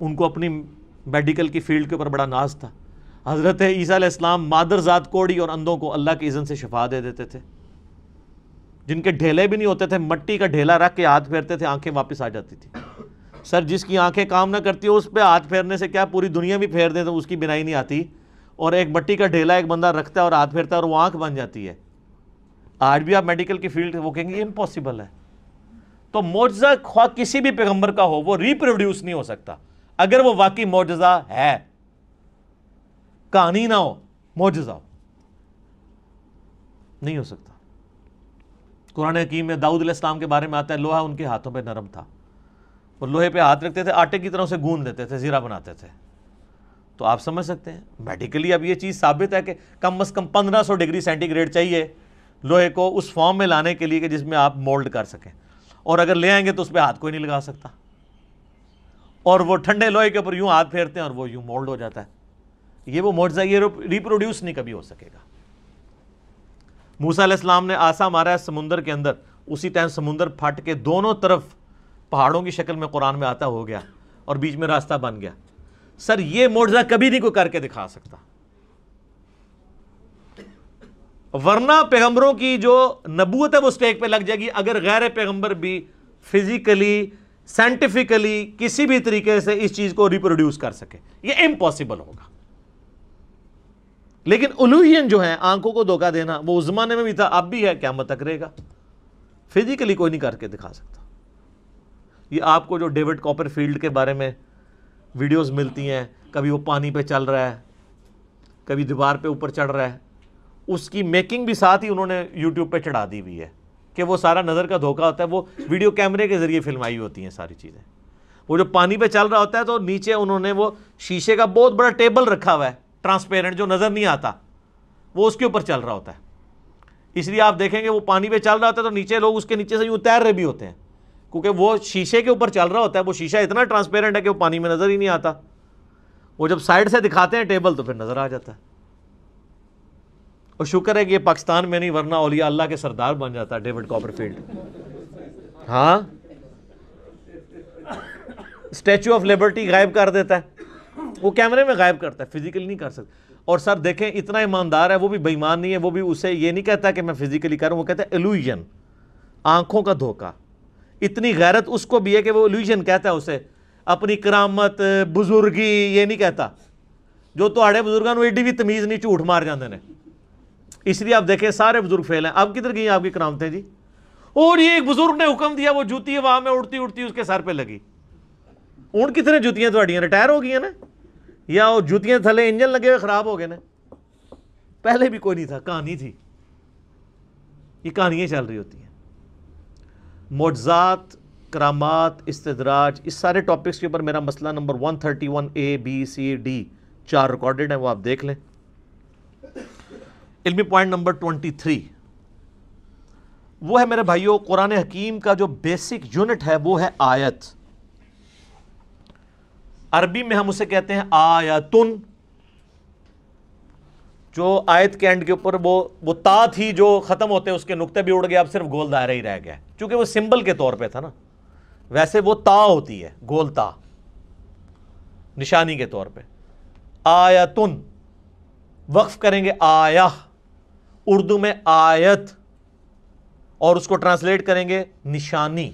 उनको अपनी मेडिकल की फील्ड के ऊपर बड़ा नाज था हज़रत ईसीम मादरजात कोड़ी और अंधों को अल्लाह के इज़न से शफा दे देते थे जिनके ढेले भी नहीं होते थे मट्टी का ढेला रख के हाथ फेरते थे आंखें वापस आ जाती थी सर जिसकी आंखें काम ना करती हो उस पर हाथ फेरने से क्या पूरी दुनिया भी फेर दें तो उसकी बिनाई नहीं आती और एक मट्टी का ढेला एक बंदा रखता है और हाथ फेरता है और वो आँख बन जाती है आज भी आप मेडिकल की फील्ड वो कहेंगे इम्पॉसिबल है तो मोजा ख्वा किसी भी पैगम्बर का हो वो रिप्रोड्यूस नहीं हो सकता अगर वो वाकई मोजा है कहानी ना हो मोजा हो नहीं हो सकता कुरान हकीम में दाऊद इस्लाम के बारे में आता है लोहा उनके हाथों पे नरम था और लोहे पे हाथ रखते थे आटे की तरह से गूंद देते थे ज़ीरा बनाते थे तो आप समझ सकते हैं मेडिकली अब ये चीज़ साबित है कि कम अज़ कम 1500 डिग्री सेंटीग्रेड चाहिए लोहे को उस फॉर्म में लाने के लिए कि जिसमें आप मोल्ड कर सकें और अगर ले आएंगे तो उस पर हाथ कोई नहीं लगा सकता और वो ठंडे लोहे के ऊपर यूं हाथ फेरते हैं और वो यूं मोल्ड हो जाता है ये वो मोजा ये रिप्रोड्यूस नहीं कभी हो सकेगा मूसा इस्लाम ने आसा मारा है समुंदर के अंदर उसी टाइम समुंदर फट के दोनों तरफ पहाड़ों की शक्ल में कुरान में आता हो गया और बीच में रास्ता बन गया सर ये मोर्जा कभी नहीं कोई करके दिखा सकता वरना पैगंबरों की जो नबूत है वो स्टेक पे लग जाएगी अगर गैर पैगंबर भी फिजिकली साइंटिफिकली किसी भी तरीके से इस चीज को रिप्रोड्यूस कर सके ये इम्पॉसिबल होगा लेकिन उलूहियन जो है आंखों को धोखा देना वो उस जमाने में भी था अब भी है क्या मत तक रहेगा फिजिकली कोई नहीं करके दिखा सकता ये आपको जो डेविड कॉपर फील्ड के बारे में वीडियोस मिलती हैं कभी वो पानी पे चल रहा है कभी दीवार पे ऊपर चढ़ रहा है उसकी मेकिंग भी साथ ही उन्होंने यूट्यूब पे चढ़ा दी हुई है कि वो सारा नज़र का धोखा होता है वो वीडियो कैमरे के ज़रिए फिल्माई होती हैं सारी चीज़ें वो जो पानी पे चल रहा होता है तो नीचे उन्होंने वो शीशे का बहुत बड़ा टेबल रखा हुआ है ट्रांसपेरेंट जो नज़र नहीं आता वो उसके ऊपर चल रहा होता है इसलिए आप देखेंगे वो पानी पे चल रहा होता है तो नीचे लोग उसके नीचे से यूँ तैर रहे भी होते हैं क्योंकि वो शीशे के ऊपर चल रहा होता है वो शीशा इतना ट्रांसपेरेंट है कि वो पानी में नज़र ही नहीं आता वो जब साइड से दिखाते हैं टेबल तो फिर नज़र आ जाता है और शुक्र है कि ये पाकिस्तान में नहीं वरना ओलिया अल्लाह के सरदार बन जाता है डेविड कॉपरफील्ड हाँ स्टैचू ऑफ लिबर्टी गायब कर देता है वो कैमरे में गायब करता है फिजिकली नहीं कर सकता और सर देखें इतना ईमानदार है वो भी बेईमान नहीं है वो भी उसे ये नहीं कहता कि मैं फिजिकली करूँ वो कहता है एल्यूजन आंखों का धोखा इतनी गैरत उसको भी है कि वो एल्यूजन कहता है उसे अपनी करामत बुजुर्गी ये नहीं कहता जो थोड़े तो बुजुर्गों एडी भी तमीज़ नहीं झूठ मार जाते हैं इसलिए आप देखें सारे बुजुर्ग फेल हैं आप किधर गई आपकी करामतें जी और ये एक बुजुर्ग ने हुक्म दिया वो जूती वहां में उड़ती उड़ती उसके सर पे लगी हूँ कितने जूतियां थोड़ियाँ रिटायर हो गई ना या वो जूतियाँ थले इंजन लगे हुए खराब हो गए ना पहले भी कोई नहीं था कहानी थी ये कहानियाँ चल रही होती हैं मोजात करामात इस्तराज इस सारे टॉपिक्स के ऊपर मेरा मसला number one A B C D चार रिकॉर्डेड है वो आप देख लें इल्मी पॉइंट नंबर ट्वेंटी थ्री वो है मेरे भाइयों कुरान हकीम का जो बेसिक यूनिट है वो है आयत अरबी में हम उसे कहते हैं आयतुन जो आयत के एंड के ऊपर वो वो ता थी जो ख़त्म होते उसके नुक्ते भी उड़ गए अब सिर्फ गोल दायरा ही रह गया क्योंकि वो सिंबल के तौर पे था ना वैसे वो ता होती है गोल ता निशानी के तौर पे आयतुन वक्फ करेंगे आया उर्दू में आयत और उसको ट्रांसलेट करेंगे निशानी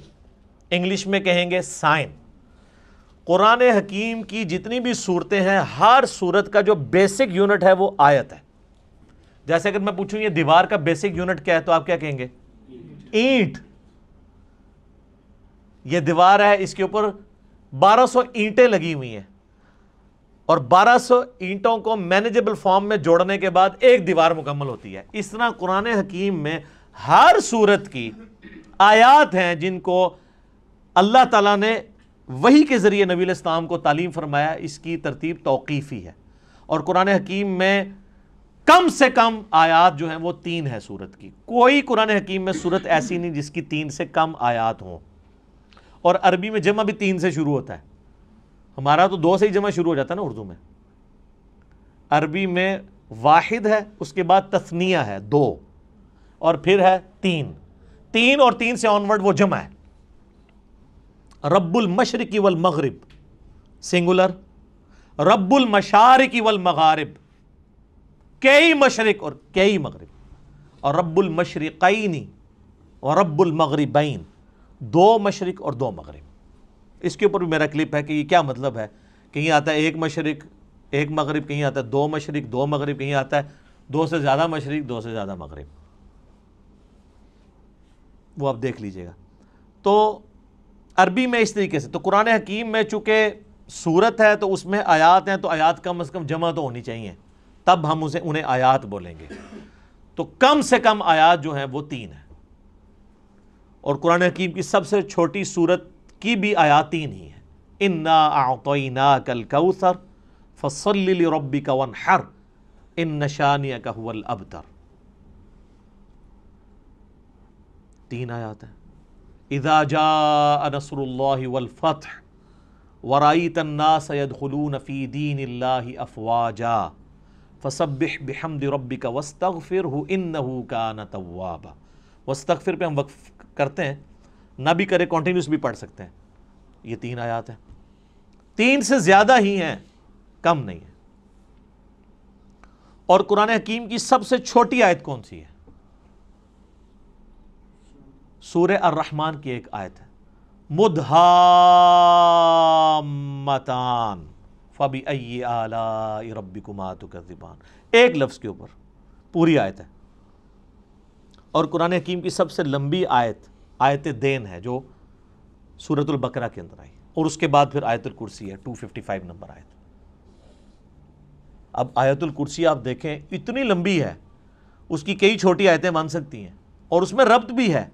इंग्लिश में कहेंगे साइन कुरान हकीम की जितनी भी सूरतें हैं हर सूरत का जो बेसिक यूनिट है वो आयत है जैसे अगर मैं पूछूं ये दीवार का बेसिक यूनिट क्या है तो आप क्या कहेंगे ईंट ये दीवार है इसके ऊपर 1200 ईंटें लगी हुई हैं और 1200 ईंटों को मैनेजेबल फॉर्म में जोड़ने के बाद एक दीवार मुकम्मल होती है इस तरह कुरान हकीम में हर सूरत की आयात हैं जिनको अल्लाह तला ने वही के ज़रिए नबील इस्लाम को तालीम फरमाया इसकी तरतीब तौकीफ़ी है और कुरान हकीम में कम से कम आयात जो हैं वो तीन है सूरत की कोई कुरान हकीम में सूरत ऐसी नहीं जिसकी तीन से कम आयात हों और अरबी में जमा भी तीन से शुरू होता है हमारा तो दो से ही जमा शुरू हो जाता है ना उर्दू में अरबी में वाहिद है उसके बाद तस्निया है दो और फिर है तीन तीन और तीन से ऑनवर्ड वो जमा है रब्बुल की वल मगरब सिंगुलर रब्बुल की वल मगारब कई मशरक और कई मगरब और रब्बुल मशरकैनी और रब्बुल मगरबैन दो मशरक और दो मगरब इसके ऊपर भी मेरा क्लिप है कि ये क्या मतलब है कहीं आता है एक मशरक एक मगरब कहीं आता है दो मशरक दो मगरब कहीं आता है दो से ज़्यादा मशरक दो से ज़्यादा मगरब वो आप देख लीजिएगा तो अरबी में इस तरीके से तो कुरान हकीम में चूँकि सूरत है तो उसमें आयात हैं तो आयात कम अज़ कम जमा तो होनी चाहिए तब हम उसे उन्हें आयात बोलेंगे तो कम से कम आयात जो है वो तीन है और कुरान हकीम की सबसे छोटी सूरत की भी आयाती नहीं है इन्ना आतना कल कौसर फसल रबी कवन हर इन नशानिया का हुल अबतर तीन आयात है इदा जा नसरल्लाफ़त वराई तन्ना सैद खलून फ़ी दीन अफवाजा फ़सब बहमद रबी का वस्तफ़िर इन का न तवाबा वस्तफ़िर पर हम वक्फ करते हैं ना भी करें कॉन्टिन्यूस भी पढ़ सकते हैं ये तीन आयात हैं तीन से ज़्यादा ही हैं कम नहीं है और कुरान हकीम की सबसे छोटी आयत कौन सी है सूर्य और रहमान की एक आयत है मुदहामतान फबी अय आला रबी कुमात एक लफ्ज़ के ऊपर पूरी आयत है और कुरान हकीम की सबसे लंबी आयत आयत देन है जो सूरतुल बकरा के अंदर आई और उसके बाद फिर आयतुल कुर्सी है 255 नंबर आयत अब आयतुल कुर्सी आप देखें इतनी लंबी है उसकी कई छोटी आयतें मान सकती हैं और उसमें रब्त भी है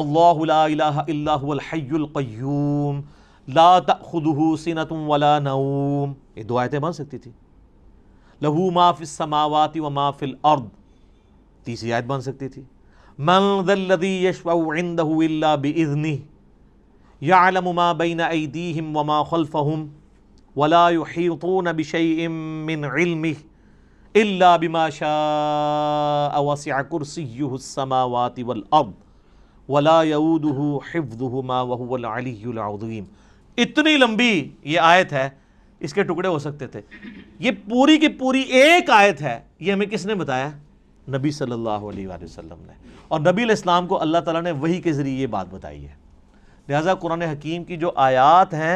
अल्लाहयूम ला वला नऊम ये दो आयतें मान सकती थी लहू माफिल समावाती व माफिल अर्द तीसरी आयत बन सकती थी بين ايديهم وما خلفهم ولا يحيطون بشيء من علمه الا بما شاء इल्ला كرسيه السماوات والارض ولا वला حفظهما وهو العلي العظيم इतनी लंबी ये आयत है इसके टुकड़े हो सकते थे ये पूरी की पूरी एक आयत है ये हमें किसने बताया नबी सल्लल्लाहु अलैहि वसल्लम ने और नबी इस्लाम को अल्लाह ताला ने वही के ज़रिए ये बात बताई है लिहाजा कुरान हकीम की जो आयात हैं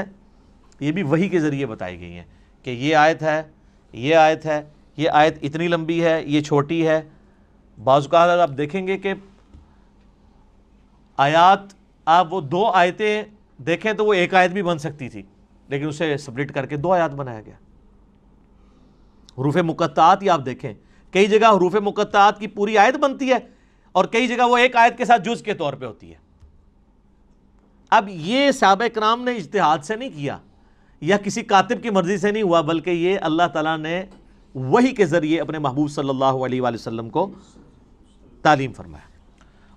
ये भी वही के ज़रिए बताई गई हैं कि ये आयत है ये आयत है ये आयत इतनी लंबी है ये छोटी है बाज़ात आप देखेंगे कि आयात आप वो दो आयतें देखें तो वो एक आयत भी बन सकती थी लेकिन उसे स्प्लिट करके दो आयात बनाया गया हरूफ मुकत्तात ही आप देखें कई जगह हरूफ मुकत्त की पूरी आयत बनती है और कई जगह वह एक आयत के साथ जुज के तौर पर होती है अब ये साब कराम ने इजतहाद से नहीं किया या किसी कातिब की मर्ज़ी से नहीं हुआ बल्कि ये अल्लाह तला ने वही के ज़रिए अपने महबूब सल्लल्लाहु अलैहि वसल्लम को तालीम फरमाया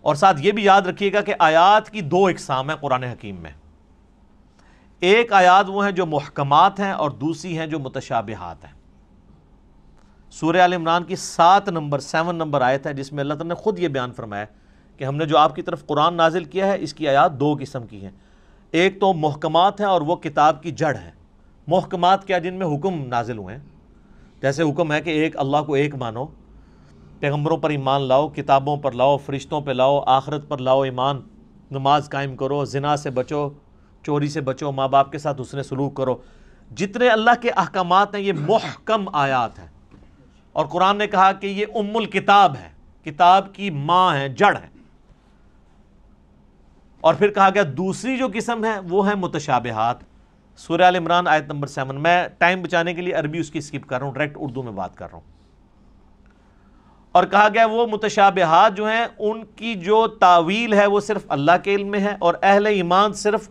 और साथ ये भी याद रखिएगा कि आयात की दो इकसाम हैं कुरान हकीम में एक आयात वो हैं जो महकमात हैं और दूसरी हैं जो मुतशाबहत हैं सूर्य आल इमरान की सात नंबर सेवन नंबर आयत है जिसमें अल्लाह तला ने ख़ुद ये बयान फरमाया कि हमने जो आपकी तरफ कुरान नाजिल किया है इसकी आयात दो किस्म की हैं एक तो महकमात हैं और वह किताब की जड़ है महकमात क्या जिनमें हुक्म नाजिल हुए हैं जैसे हुक्म है कि एक अल्लाह को एक मानो पैगम्बरों पर ईमान लाओ किताबों पर लाओ फरिश्तों पर लाओ आखरत पर लाओ ईमान नमाज कायम करो जिना से बचो चोरी से बचो माँ बाप के साथ उसने सलूक करो जितने अल्लाह के अहकाम हैं ये महकम आयात हैं और कुरान ने कहा कि ये उम्मुल किताब है किताब की माँ है जड़ है और फिर कहा गया दूसरी जो किस्म है वो है मुतशाबहत सूर्य आल इमरान आयत नंबर सेवन मैं टाइम बचाने के लिए अरबी उसकी स्किप कर रहा हूँ डायरेक्ट उर्दू में बात कर रहा हूँ और कहा गया वो मुतशाबहत जो हैं उनकी जो तावील है वो सिर्फ अल्लाह के इल्म में है और अहल ईमान सिर्फ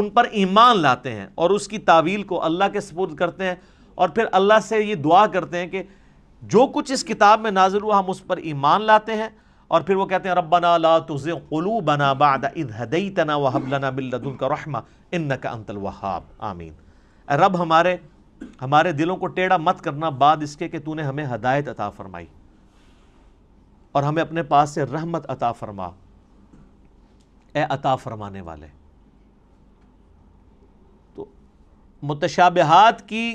उन पर ईमान लाते हैं और उसकी तावील को अल्लाह के सपुर्द करते हैं और फिर अल्लाह से ये दुआ करते हैं कि जो कुछ इस किताब में नाजिल हुआ हम उस पर ईमान लाते हैं और फिर वो कहते हैं रब्बना ला तुज़े क़ुलूबना बाद इद हदैतना व हब लना लदुनका रहमा इन्नका अंतल वहाब आमीन रब हमारे हमारे दिलों को टेढ़ा मत करना बाद इसके कि तूने हमें हदायत अता फरमाई और हमें अपने पास से रहमत अता फरमा ए अता फरमाने वाले तो मुतशाबहात की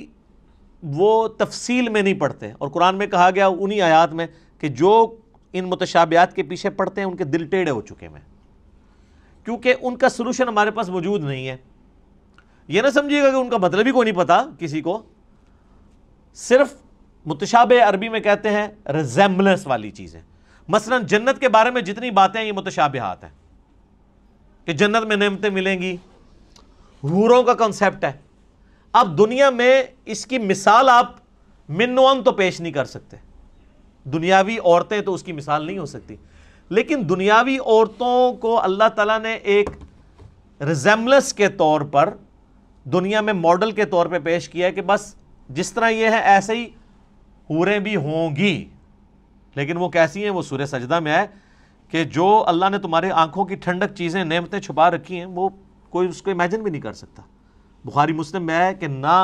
वो तफसील में नहीं पढ़ते और कुरान में कहा गया उन्हीं आयात में कि जो इन मतशाबियात के पीछे पढ़ते हैं उनके दिल टेढ़े हो चुके हैं क्योंकि उनका सलूशन हमारे पास मौजूद नहीं है यह ना समझिएगा कि उनका मतलब ही कोई नहीं पता किसी को सिर्फ मुतशाब अरबी में कहते हैं रिजेम्बलेंस वाली चीज़ें मसलन जन्नत के बारे में जितनी बातें हैं ये मुतशाबहत हैं कि जन्नत में नमतें मिलेंगी हूरों का कॉन्सेप्ट है अब दुनिया में इसकी मिसाल आप मिनवन तो पेश नहीं कर सकते दुनियावी औरतें तो उसकी मिसाल नहीं हो सकती लेकिन दुनियावी औरतों को अल्लाह ताला ने एक रिजेमलस के तौर पर दुनिया में मॉडल के तौर पे पेश किया है कि बस जिस तरह ये है ऐसे ही हूरें भी होंगी लेकिन वो कैसी हैं वो सूर्य सजदा में आए कि जो अल्लाह ने तुम्हारे आँखों की ठंडक चीज़ें नेमतें छुपा रखी हैं वो कोई उसको इमेजिन भी नहीं कर सकता बुखारी मुस्लिम में है कि ना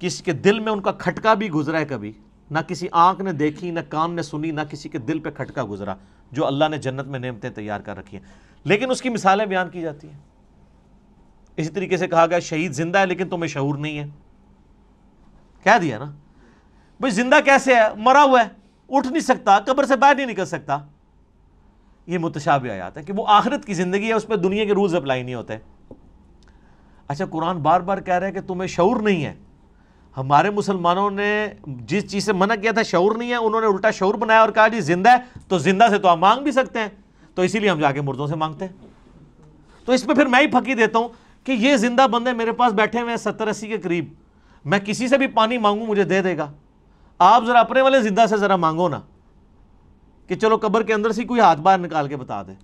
किसी के दिल में उनका खटका भी गुजरा है कभी ना किसी आंख ने देखी ना कान ने सुनी ना किसी के दिल पे खटका गुजरा जो अल्लाह ने जन्नत में नियमतें तैयार कर रखी हैं लेकिन उसकी मिसालें बयान की जाती हैं इसी तरीके से कहा गया शहीद जिंदा है लेकिन तुम्हें शहूर नहीं है कह दिया ना भाई जिंदा कैसे है मरा हुआ है उठ नहीं सकता कब्र से बाहर नहीं निकल सकता ये मुतशाब आयात है कि वो आखिरत की ज़िंदगी है उस पर दुनिया के रूल्स अप्लाई नहीं होते अच्छा कुरान बार बार कह रहे हैं कि तुम्हें शौर नहीं है हमारे मुसलमानों ने जिस चीज़ से मना किया था शौर नहीं है उन्होंने उल्टा शौर बनाया और कहा जी जिंदा है तो जिंदा से तो आप मांग भी सकते हैं तो इसीलिए हम जाके मुर्दों से मांगते हैं तो इस पर फिर मैं ही फकी देता हूँ कि ये जिंदा बंदे मेरे पास बैठे हुए हैं सत्तर अस्सी के करीब मैं किसी से भी पानी मांगू मुझे दे देगा आप ज़रा अपने वाले जिंदा से ज़रा मांगो ना कि चलो कब्र के अंदर से कोई हाथ बाहर निकाल के बता दे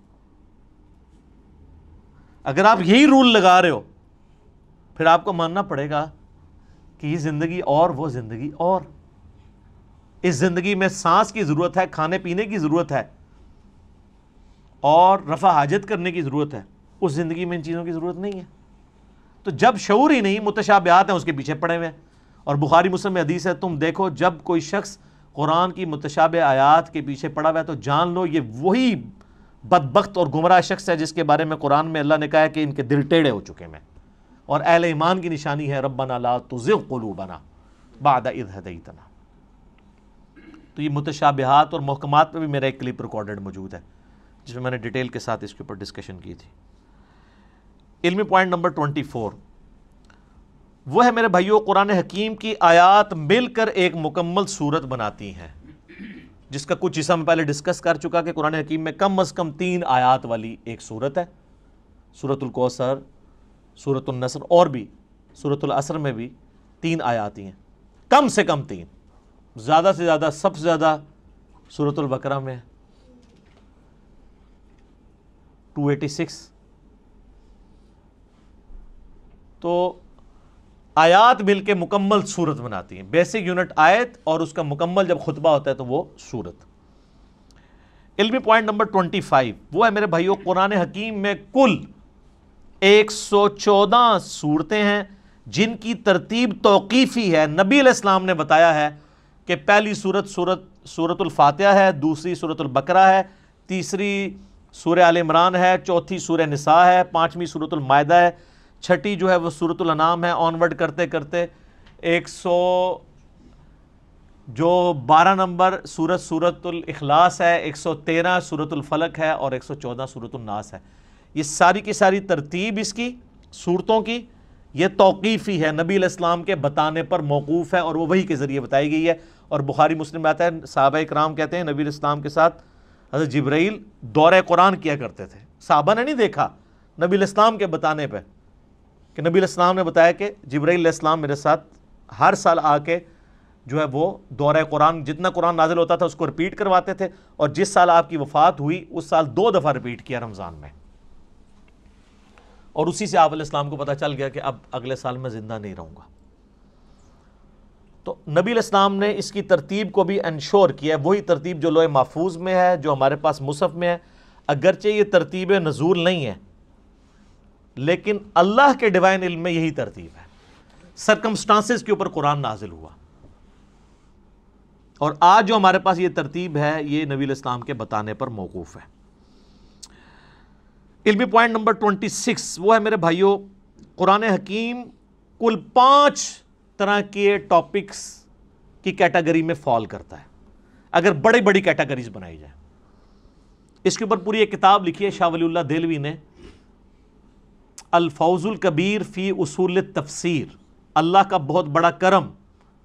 अगर आप यही रूल लगा रहे हो फिर आपको मानना पड़ेगा कि ये ज़िंदगी और वो ज़िंदगी और इस ज़िंदगी में सांस की ज़रूरत है खाने पीने की ज़रूरत है और रफा हाजत करने की ज़रूरत है उस ज़िंदगी में इन चीज़ों की ज़रूरत नहीं है तो जब शूर ही नहीं मुतशाबयात हैं उसके पीछे पड़े हुए हैं और बुखारी मुस्लिम में हदीस है तुम देखो जब कोई शख्स कुरान की मुतशाब आयात के पीछे पड़ा हुआ है तो जान लो ये वही बदबख्त और गुमराह शख्स है जिसके बारे में कुरान में अल्लाह ने कहा है कि इनके दिल टेढ़े हो चुके हैं और अहल ईमान की निशानी है रबना ला तुज़िग कुलूबना बाद इद तो ये मुतशाबिहात और महकमात पर भी मेरा एक क्लिप रिकॉर्डेड मौजूद है जिसमें मैंने डिटेल के साथ इसके ऊपर डिस्कशन की थी इल्मी पॉइंट नंबर ट्वेंटी फोर वह है मेरे भाइयों कुरान हकीम की आयात मिलकर एक मुकम्मल सूरत बनाती हैं जिसका कुछ हिस्सा मैं पहले डिस्कस कर चुका कि कुरान हकीम में कम अज़ कम तीन आयात वाली एक सूरत है सूरतुल कौसर नसर और भी सूरत असर में भी तीन आया आती हैं कम से कम तीन ज़्यादा से ज़्यादा सबसे ज़्यादा बकरा में एटी 286 तो आयात मिल के मुकम्मल सूरत बनाती हैं बेसिक यूनिट आयत और उसका मुकम्मल जब खुतबा होता है तो वो सूरत इल्मी पॉइंट नंबर 25 वो है मेरे भाइयों कुरान हकीम में कुल 114 सूरतें हैं जिनकी तरतीब तोकीफ़ी है नबी अलैहिस्सलाम ने बताया है कि पहली सूरत सूरत फातिहा है दूसरी बकरा है तीसरी सूर आल इमरान है चौथी सूर निसा है पाँचवीं सूरतुलमायदा है छठी जो है सूरतुल अनाम है ऑनवर्ड करते करते एक सौ जो बारह नंबर सूरत सूरतुल इखलास है एक सौ तेरह सूरतुल्फलक है और एक सौ चौदह सूरतुलनास है ये सारी की सारी तरतीब इसकी सूरतों की ये तोकीफ़ी है नबी इस्लाम के बताने पर मौकूफ़ है और वो वही के ज़रिए बताई गई है और बुखारी मुस्लिम में आता है साहब कराम कहते हैं नबी इस्लाम के साथ हज़रत जब्राइल दौर कुरान किया करते थे साहबा ने नहीं देखा नबी इस्लाम के बताने पर कि नबी इस्लाम ने बताया कि जब्राइल इस्लाम मेरे साथ हर साल आके जो है वो दौर कुरान जितना कुरान नाजिल होता था उसको रिपीट करवाते थे और जिस साल आपकी वफ़ात हुई उस साल दो दफ़ा रिपीट किया रमज़ान में और उसी से आप इस्लाम को पता चल गया कि अब अगले साल मैं ज़िंदा नहीं रहूँगा तो नबी इस्लाम ने इसकी तरतीब को भी इंश्योर किया है वही तरतीब जो लोहे महफूज में है जो हमारे पास मुसफ़ में है अगरचे ये तरतीब नज़ूल नहीं है लेकिन अल्लाह के डिवाइन इल्म में यही तरतीब है सरकमस्टांसिस के ऊपर कुरान नाजिल हुआ और आज जो हमारे पास ये तरतीब है ये नबी इस्लाम के बताने पर मौकूफ़ है इल्मी पॉइंट नंबर ट्वेंटी सिक्स वो है मेरे भाइयों कुरान हकीम कुल पाँच तरह के टॉपिक्स की कैटेगरी में फॉल करता है अगर बड़ी बड़ी कैटेगरीज बनाई जाए इसके ऊपर पूरी एक किताब लिखी है शाह वलील्ला देलवी ने अलफौजुल कबीर फ़ी उसूल तफसीर अल्लाह का बहुत बड़ा करम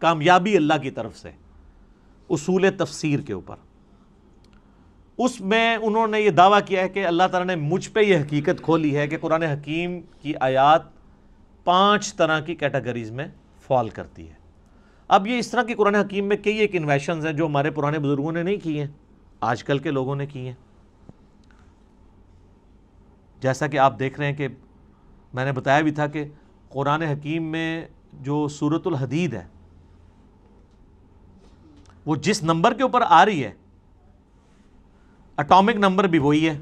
कामयाबी अल्लाह की तरफ से उसूल तफसीर के ऊपर उसमें उन्होंने ये दावा किया है कि अल्लाह ताला ने मुझ पे ये हकीकत खोली है कि कुरान हकीम की आयात पांच तरह की कैटेगरीज में फॉल करती है अब ये इस तरह की कुरान हकीम में कई एक इन्वेशन हैं जो हमारे पुराने बुज़ुर्गों ने नहीं किए हैं आजकल के लोगों ने किए हैं जैसा कि आप देख रहे हैं कि मैंने बताया भी था कि कुरान हकीम में जो सूरतुल हदीद है वो जिस नंबर के ऊपर आ रही है अटोमिक नंबर भी वही है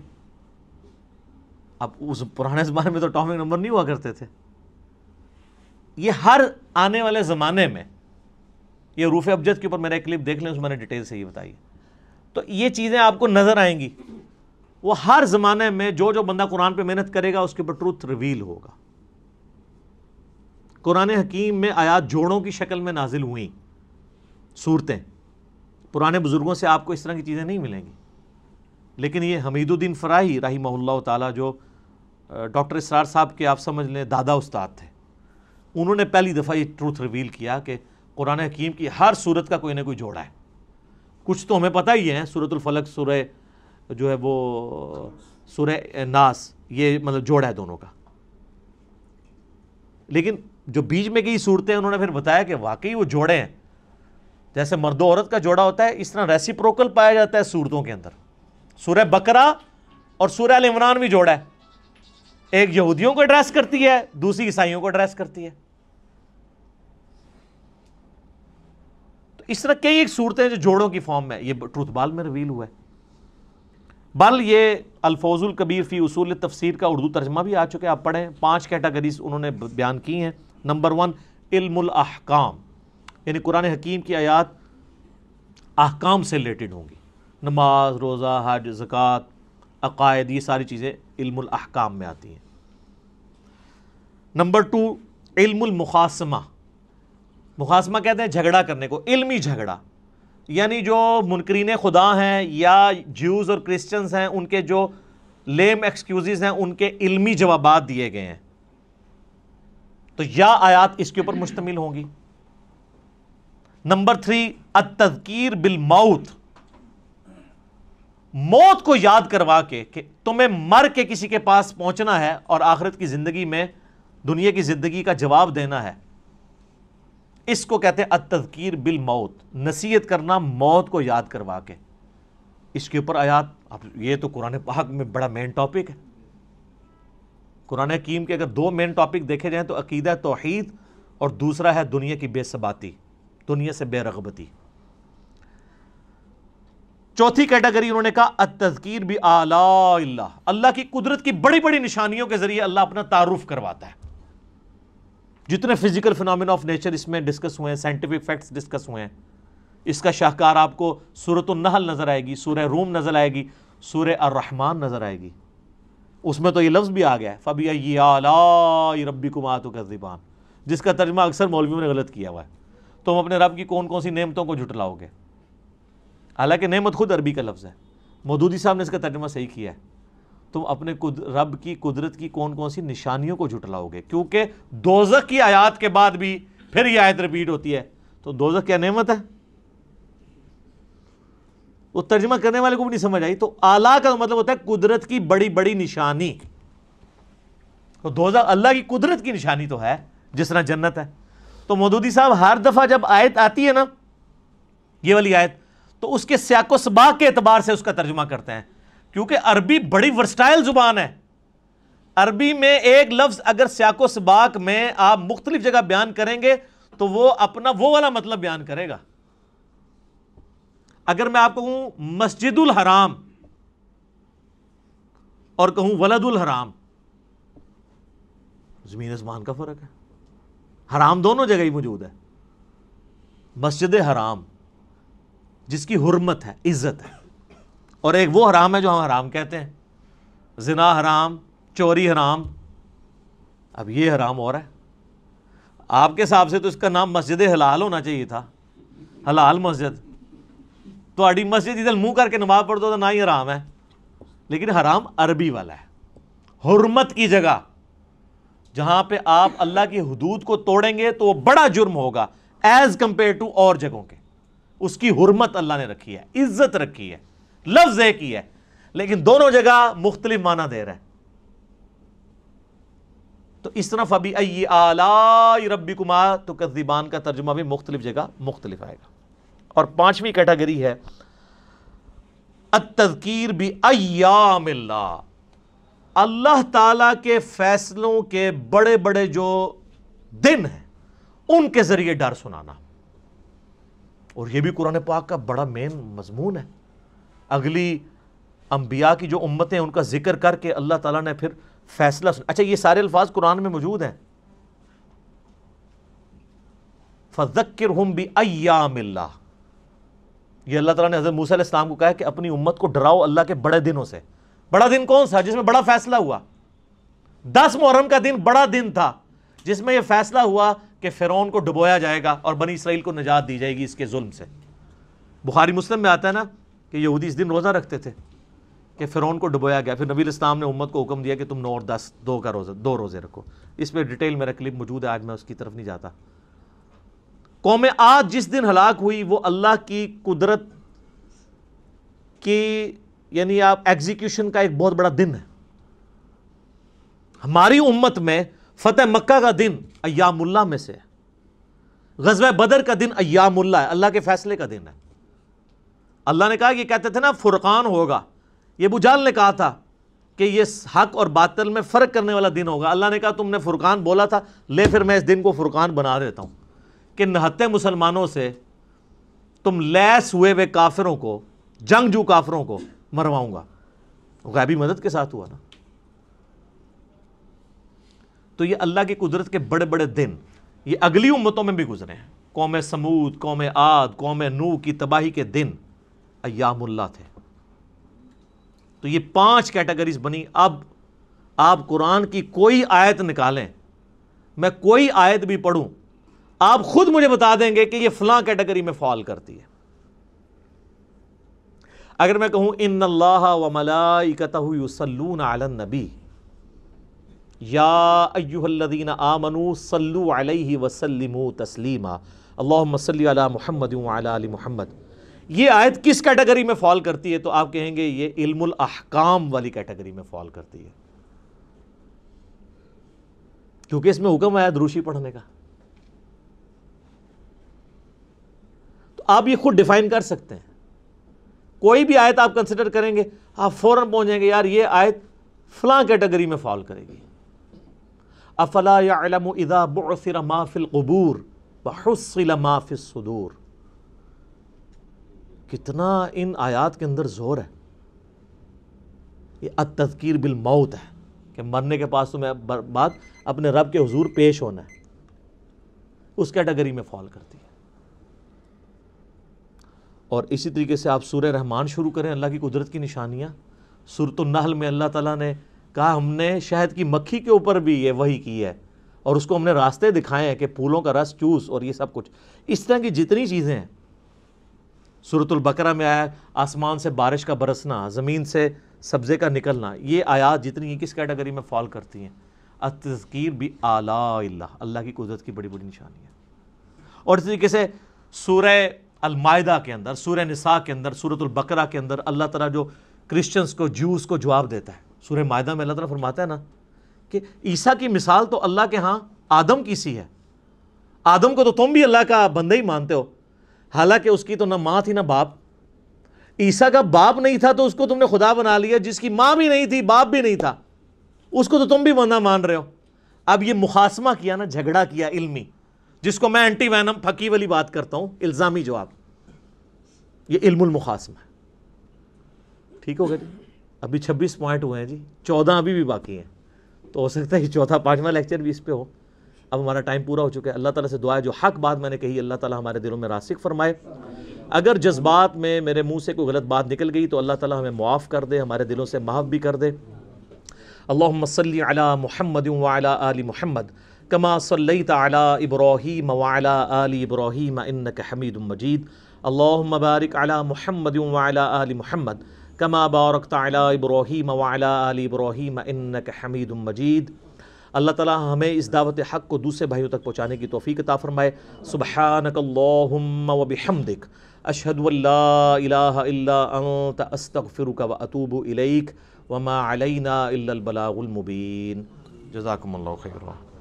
अब उस पुराने ज़माने में तो अटोमिक नंबर नहीं हुआ करते थे ये हर आने वाले ज़माने में ये रूफ अबजद के ऊपर मेरा एक क्लिप देख लें उसमें मैंने डिटेल से ही बताई तो ये चीज़ें आपको नज़र आएंगी वो हर ज़माने में जो जो बंदा कुरान पे मेहनत करेगा उसके ऊपर ट्रूथ रिवील होगा कुरान हकीम में आयात जोड़ों की शक्ल में नाजिल हुई सूरतें पुराने बुज़ुर्गों से आपको इस तरह की चीज़ें नहीं मिलेंगी लेकिन ये हमीदुद्दीन फ़राही रही महल्ला जो डॉक्टर इसरार साहब के आप समझ लें दादा उस्ताद थे उन्होंने पहली दफ़ा ये ट्रूथ रिवील किया कि कुरान हकीम की हर सूरत का कोई ना कोई जोड़ा है कुछ तो हमें पता ही है सूरतफलक सुर जो है वो सुर नास ये मतलब जोड़ा है दोनों का लेकिन जो बीच में की सूरतें उन्होंने फिर बताया कि वाकई वो जोड़े हैं जैसे मर्द औरत का जोड़ा होता है इस तरह रेसिप्रोकल पाया जाता है सूरतों के अंदर सूर्य बकरा और सूर्य अल इमरान भी जोड़ा है एक यहूदियों को एड्रेस करती है दूसरी ईसाइयों को एड्रेस करती है तो इस तरह कई एक सूरतें जो जोड़ों की फॉर्म में यह ट्रूथ बाल में रिवील हुआ है बल ये अल्फोजुल कबीर फी उसूल तफसीर का उर्दू तर्जमा भी आ चुके आप पढ़ें पांच कैटेगरीज उन्होंने बयान की हैं नंबर वन इल्मुल अहकाम यानी कुरान हकीम की आयात अहकाम से रिलेटेड होंगी नमाज रोज़ा हज ज़क़़त अकायद ये सारी चीज़ें इल्माम में आती हैं नंबर टू इल्मुलमुखासमा मुखासमा कहते हैं झगड़ा करने को इल्मी झगड़ा यानी जो मुनकरीन खुदा हैं या ज्यूज़ और क्रिश्चियंस हैं उनके जो लेम एक्सक्यूज़ हैं उनके इल्मी जवाब दिए गए हैं तो या आयात इसके ऊपर मुश्तमिल होंगी नंबर थ्री अतदकीर बिल माउथ मौत को याद करवा के कि तुम्हें मर के किसी के पास पहुंचना है और आखिरत की जिंदगी में दुनिया की जिंदगी का जवाब देना है इसको कहते हैं अतदकीर बिल मौत नसीहत करना मौत को याद करवा के इसके ऊपर आयात अब ये तो कुरान पाक में बड़ा मेन टॉपिक है कुरान कीम के अगर दो मेन टॉपिक देखे जाए तो अकीदा तोहीद और दूसरा है दुनिया की बेसबाती दुनिया से बेरगबती चौथी कैटेगरी उन्होंने कहा तस्कीर भी आला अल्लाह की कुदरत की बड़ी बड़ी निशानियों के जरिए अल्लाह अपना तारुफ करवाता है जितने फिजिकल फिनोमिना ऑफ नेचर इसमें डिस्कस हुए हैं साइंटिफिक फैक्ट्स डिस्कस हुए हैं इसका शाहकार आपको सूरत नहल नज़र आएगी सूर्य रूम नज़र आएगी सूर्य अरहमान नज़र आएगी उसमें तो ये लफ्ज़ भी आ गया है फ़बिया ये आला रबी कुमात जिसका तर्जमा अक्सर मौलवियों ने गलत किया हुआ है तुम तो अपने रब की कौन कौन सी नियमतों को झुटलाओगे हालांकि नेमत खुद अरबी का लफ्ज़ है मदूदी साहब ने इसका तर्जमा सही किया है तुम अपने कुद रब की कुदरत की कौन कौन सी निशानियों को झुटलाओगे क्योंकि दोजक की आयात के बाद भी फिर यह आयत रिपीट होती है तो दोजक क्या नेमत है वो तर्जमा करने वाले को भी नहीं समझ आई तो आला का मतलब होता है कुदरत की बड़ी बड़ी निशानी तो दोजक अल्लाह की कुदरत की निशानी तो है जिस तरह जन्नत है तो मदूदी साहब हर दफ़ा जब आयत आती है ना ये वाली आयत तो उसके सियाको सबा के अतबार से उसका तर्जुमा करते हैं क्योंकि अरबी बड़ी वर्सटाइल ज़ुबान है अरबी में एक लफ्ज़ अगर सियाको सबाक में आप मुख्तलिफ जगह बयान करेंगे तो वो अपना वो वाला मतलब बयान करेगा अगर मैं आपको कहूं मस्जिदुल हराम और कहूं वलदुल हराम जमीन आसमान का फर्क है हराम दोनों जगह ही मौजूद है मस्जिद हराम जिसकी हरमत है इज़्ज़त है और एक वो हराम है जो हम हराम कहते हैं जिना हराम चोरी हराम अब ये हराम और है आपके हिसाब से तो इसका नाम मस्जिद हलाल होना चाहिए था हलाल मस्जिद तो मस्जिद इधर मुंह करके नमाज पढ़ दो तो ना ही हराम है लेकिन हराम अरबी वाला है हरमत की जगह जहां पे आप अल्लाह की हदूद को तोड़ेंगे तो वो बड़ा जुर्म होगा एज कंपेयर टू और जगहों के उसकी हरमत अल्लाह ने रखी है इज्जत रखी है लफ्ज एक ही है लेकिन दोनों जगह मुख्तलिफ माना दे रहा है तो इस तरफ अभी अय आलाई रबी कुमार तो कदीबान का तर्जुमा भी मुख्तलिफ जगह मुख्तलिफ आएगा और पांचवी कैटेगरी है अतजकीर भी अयाम अल्लाह ताला के फैसलों के बड़े बड़े जो दिन हैं उनके ज़रिए डर सुनाना और ये भी कुरान पाक का बड़ा मेन मजमून है अगली अम्बिया की जो उम्मतें उनका जिक्र करके अल्लाह ताला ने फिर फैसला सुना अच्छा ये सारे अल्फाज कुरान में मौजूद हैं फ़क्र हम भी अयामिल्ला ये अल्लाह ताला ने हज़रत मूसा इस्लाम को कहा कि अपनी उम्मत को डराओ अल्लाह के बड़े दिनों से बड़ा दिन कौन सा जिसमें बड़ा फैसला हुआ दस मुहर्रम का दिन बड़ा दिन था जिसमें यह फैसला हुआ कि फ़िरौन को डुबोया जाएगा और बनी इसराइल को निजात दी जाएगी इसके जुल्म से बुखारी मुस्लिम में आता है ना कि यहूदी इस दिन रोज़ा रखते थे कि फ़िरौन को डुबोया गया फिर नबी इस्लाम ने उम्मत को हुक्म दिया कि तुम नौ और दस दो का रोज़ा दो रोज़े रखो इस पर डिटेल मेरा क्लिप मौजूद है आज मैं उसकी तरफ नहीं जाता कौम आज जिस दिन हलाक हुई वो अल्लाह की कुदरत की यानी आप एग्जीक्यूशन का एक बहुत बड़ा दिन है हमारी उम्मत में फतेह मक्का का दिन अयामुल्ला में से गजब बदर का दिन अयामुल्ला है अल्लाह के फैसले का दिन है अल्लाह ने कहा कि कहते थे ना फुरकान होगा ये बुजाल ने कहा था कि ये हक और बातल में फ़र्क करने वाला दिन होगा अल्लाह ने कहा तुमने फुरकान बोला था ले फिर मैं इस दिन को फुरकान बना देता हूँ कि नहते मुसलमानों से तुम लैस हुए हुए काफिरों को जंगजू काफरों को मरवाऊँगा गैबी मदद के साथ हुआ ना तो ये अल्लाह की कुदरत के बड़े बड़े दिन ये अगली उम्मतों में भी गुजरे हैं कौम समूद कौम आद कौम नू की तबाही के दिन अयामुल्ला थे तो ये पांच कैटेगरीज बनी अब आप कुरान की कोई आयत निकालें मैं कोई आयत भी पढ़ूं आप खुद मुझे बता देंगे कि ये फलां कैटेगरी में फॉल करती है अगर मैं कहूं इन अल्लाह व मलाइकतहु युसल्लून अलन नबी यादीन आमनु सल अलैहि वसल्लम तस्लीमा अल्लाम महमद महमद ये आयत किस कैटेगरी में फॉल करती है तो आप कहेंगे ये इल्मुल अहकाम वाली कैटेगरी में फॉल करती है क्योंकि इसमें हुक्म आया द्रूशी पढ़ने का तो आप ये खुद डिफाइन कर सकते हैं कोई भी आयत आप कंसिडर करेंगे आप फौरन पहुंचेंगे यार ये आयत फलां कैटेगरी में फॉल करेगी अफलाम बुसर माफिल कितना इन आयात के अंदर ज़ोर है ये अतज़कीर बिल मौत है कि मरने के पास तुम्हें बात अपने रब के हजूर पेश होना है उस कैटेगरी में फॉल करती है और इसी तरीके से आप सूर्य रहमान शुरू करें अल्लाह की कुदरत की निशानियाँ सूरत नहल में अल्लाह ताला ने कहा हमने शहद की मक्खी के ऊपर भी ये वही की है और उसको हमने रास्ते दिखाए हैं कि फूलों का रस चूस और ये सब कुछ इस तरह की जितनी चीज़ें हैं सूरतुल बकरा में आया आसमान से बारिश का बरसना ज़मीन से सब्ज़े का निकलना ये आयात जितनी ये किस कैटेगरी में फॉल करती हैं अतकीर भी आला अल्लाह की कुदरत की बड़ी बड़ी निशानी है और इस तरीके से सूर्य अलमायदा के अंदर सूर्य निसा के अंदर सूरतुल बकरा के अंदर अल्लाह ताला जो क्रिश्चियंस को जूस को जवाब देता है सूर्य माहा में अल्लाह ताला फरमाता है ना कि ईसा की मिसाल तो अल्लाह के यहाँ आदम की सी है आदम को तो तुम भी अल्लाह का बंदा ही मानते हो हालांकि उसकी तो ना माँ थी ना बाप ईसा का बाप नहीं था तो उसको तुमने खुदा बना लिया जिसकी माँ भी नहीं थी बाप भी नहीं था उसको तो तुम भी बंदा मान रहे हो अब ये मुखासमा किया ना झगड़ा किया इल्मी जिसको मैं एंटी वैनम फकी वाली बात करता हूँ इल्ज़ामी जवाब ये इल्मुल मुखासमा ठीक हो गया अभी छब्बीस पॉइंट हुए हैं जी चौदह अभी भी बाकी हैं तो हो सकता है कि चौथा पाँचवा लेक्चर भी इस पर हो अब हमारा टाइम पूरा हो चुका है अल्लाह ताला से दुआ है जो हक बात मैंने कही अल्लाह ताला हमारे दिलों में रासिक फरमाए अगर जज्बात में मेरे मुंह से कोई गलत बात निकल गई तो अल्लाह ताला हमें मुआफ़ कर दे हमारे दिलों से माफ़ भी कर दे अल्लाम सल अला महमद वाला आली मुहम्मद कमा सल्लैत अला इब्राहीम वाला आली इब्राहीम इन्नक हमीद मजीद अल्लाहुम्म बारिक अला मुहम्मद वाला आली मुहम्मद कमा बारक तला इब्राहिम वाला अली इब्राहिम इन्नक हमीद मजीद अल्लाह ताला हमें इस दावत हक़ को दूसरे भाइयों तक पहुँचाने की तोफ़ी अता फ़रमाए सुबहानकल्लम वबिहमदिक अशहद अस्तफ़िर व अतूब इलैक वमा अलैना इल्लबलागुलमुबीन जजाकम्ल खैर